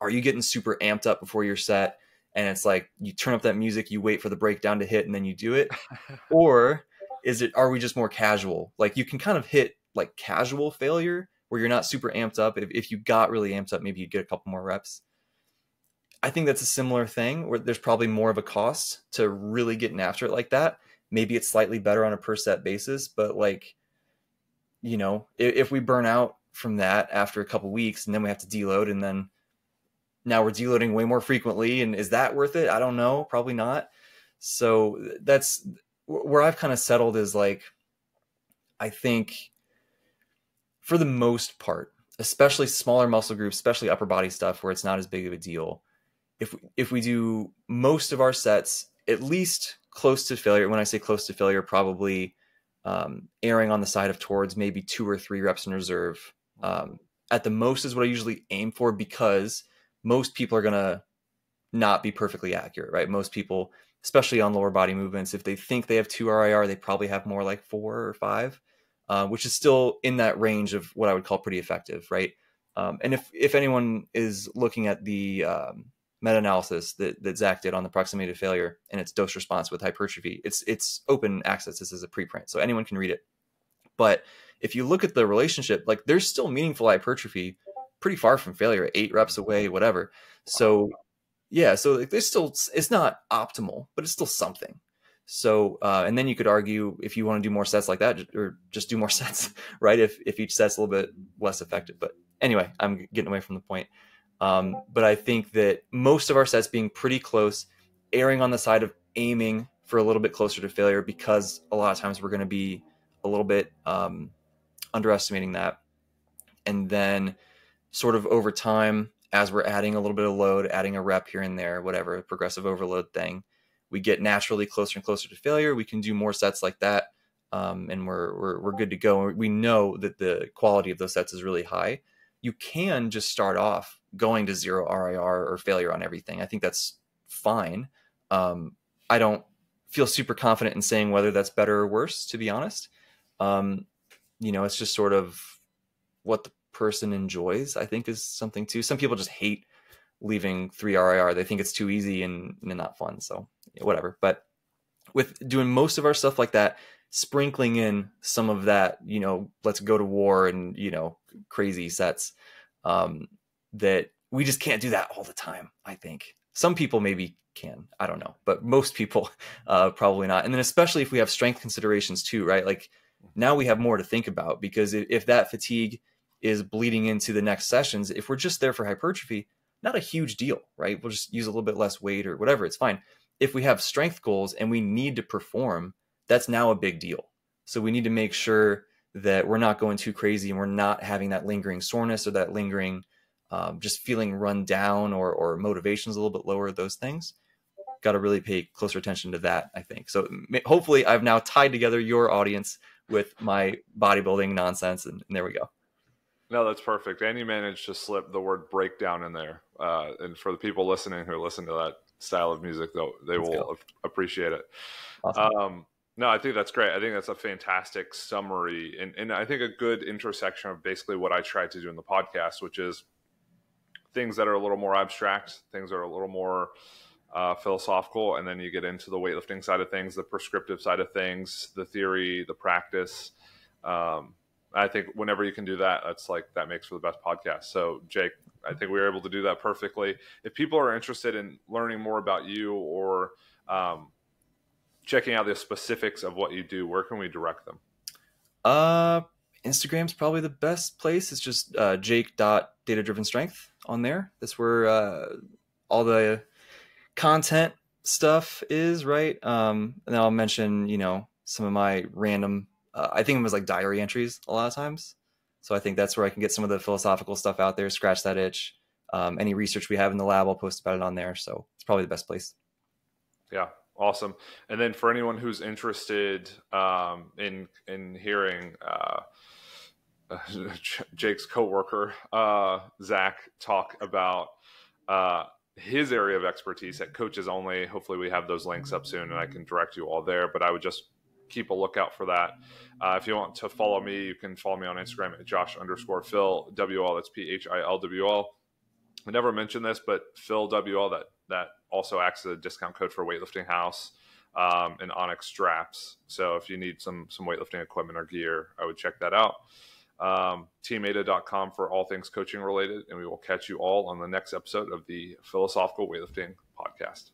are you getting super amped up before your set? and it's like you turn up that music, you wait for the breakdown to hit, and then you do it? or is it are we just more casual? Like you can kind of hit like casual failure where you're not super amped up. If, if you got really amped up, maybe you get a couple more reps. I think that's a similar thing where there's probably more of a cost to really getting after it like that. Maybe it's slightly better on a per set basis, but like, you know, if, if we burn out from that after a couple weeks and then we have to deload and then now we're deloading way more frequently and is that worth it i don't know probably not so that's where i've kind of settled is like i think for the most part especially smaller muscle groups especially upper body stuff where it's not as big of a deal if if we do most of our sets at least close to failure when i say close to failure probably um, erring on the side of towards maybe two or three reps in reserve um, at the most is what i usually aim for because most people are going to not be perfectly accurate, right? Most people, especially on lower body movements, if they think they have two RIR, they probably have more like four or five, uh, which is still in that range of what I would call pretty effective, right? Um, and if if anyone is looking at the um, meta analysis that, that Zach did on the proximity to failure and its dose response with hypertrophy, it's it's open access. This is a preprint, so anyone can read it. But if you look at the relationship, like there's still meaningful hypertrophy pretty far from failure, eight reps away, whatever. So yeah, so like there's still it's not optimal, but it's still something. So uh, and then you could argue if you want to do more sets like that, or just do more sets, right? If if each set's a little bit less effective. But anyway, I'm getting away from the point. Um, but I think that most of our sets being pretty close, erring on the side of aiming for a little bit closer to failure because a lot of times we're going to be a little bit um, underestimating that. And then sort of over time as we're adding a little bit of load, adding a rep here and there, whatever, progressive overload thing, we get naturally closer and closer to failure. We can do more sets like that, um, and we're, we're we're good to go. We know that the quality of those sets is really high. You can just start off going to zero RIR or failure on everything. I think that's fine. Um, I don't feel super confident in saying whether that's better or worse, to be honest. Um, you know, it's just sort of what the person enjoys, I think is something too. Some people just hate leaving 3RIR. They think it's too easy and, and not fun. So whatever. But with doing most of our stuff like that, sprinkling in some of that, you know, let's go to war and, you know, crazy sets um, that we just can't do that all the time, I think. Some people maybe can, I don't know, but most people uh, probably not. And then especially if we have strength considerations too, right? Like mm-hmm. now we have more to think about because if, if that fatigue – is bleeding into the next sessions, if we're just there for hypertrophy, not a huge deal, right? We'll just use a little bit less weight or whatever, it's fine. If we have strength goals and we need to perform, that's now a big deal. So we need to make sure that we're not going too crazy and we're not having that lingering soreness or that lingering um, just feeling run down or, or motivation's a little bit lower, those things. Got to really pay closer attention to that, I think. So hopefully, I've now tied together your audience with my bodybuilding nonsense, and, and there we go. No, that's perfect. And you managed to slip the word breakdown in there. Uh, and for the people listening who listen to that style of music, though, they will appreciate it. Awesome. Um, no, I think that's great. I think that's a fantastic summary, and and I think a good intersection of basically what I tried to do in the podcast, which is things that are a little more abstract, things that are a little more uh, philosophical, and then you get into the weightlifting side of things, the prescriptive side of things, the theory, the practice. Um, I think whenever you can do that, that's like that makes for the best podcast. So, Jake, I think we were able to do that perfectly. If people are interested in learning more about you or um, checking out the specifics of what you do, where can we direct them? Uh, Instagram's probably the best place. It's just uh, jake.datadrivenstrength on there. That's where uh, all the content stuff is, right? Um, and then I'll mention, you know, some of my random uh, I think it was like diary entries a lot of times. So I think that's where I can get some of the philosophical stuff out there, scratch that itch. Um, any research we have in the lab, I'll post about it on there. So it's probably the best place. Yeah, awesome. And then for anyone who's interested um, in in hearing uh, Jake's coworker uh, Zach talk about uh, his area of expertise at Coaches Only, hopefully we have those links up soon, and I can direct you all there. But I would just keep a lookout for that. Uh, if you want to follow me, you can follow me on Instagram at Josh underscore Phil WL. That's P H I L W L. I never mentioned this, but Phil WL that that also acts as a discount code for Weightlifting House um, and Onyx straps. So if you need some some weightlifting equipment or gear, I would check that out. Um, teamada.com for all things coaching related, and we will catch you all on the next episode of the Philosophical Weightlifting Podcast.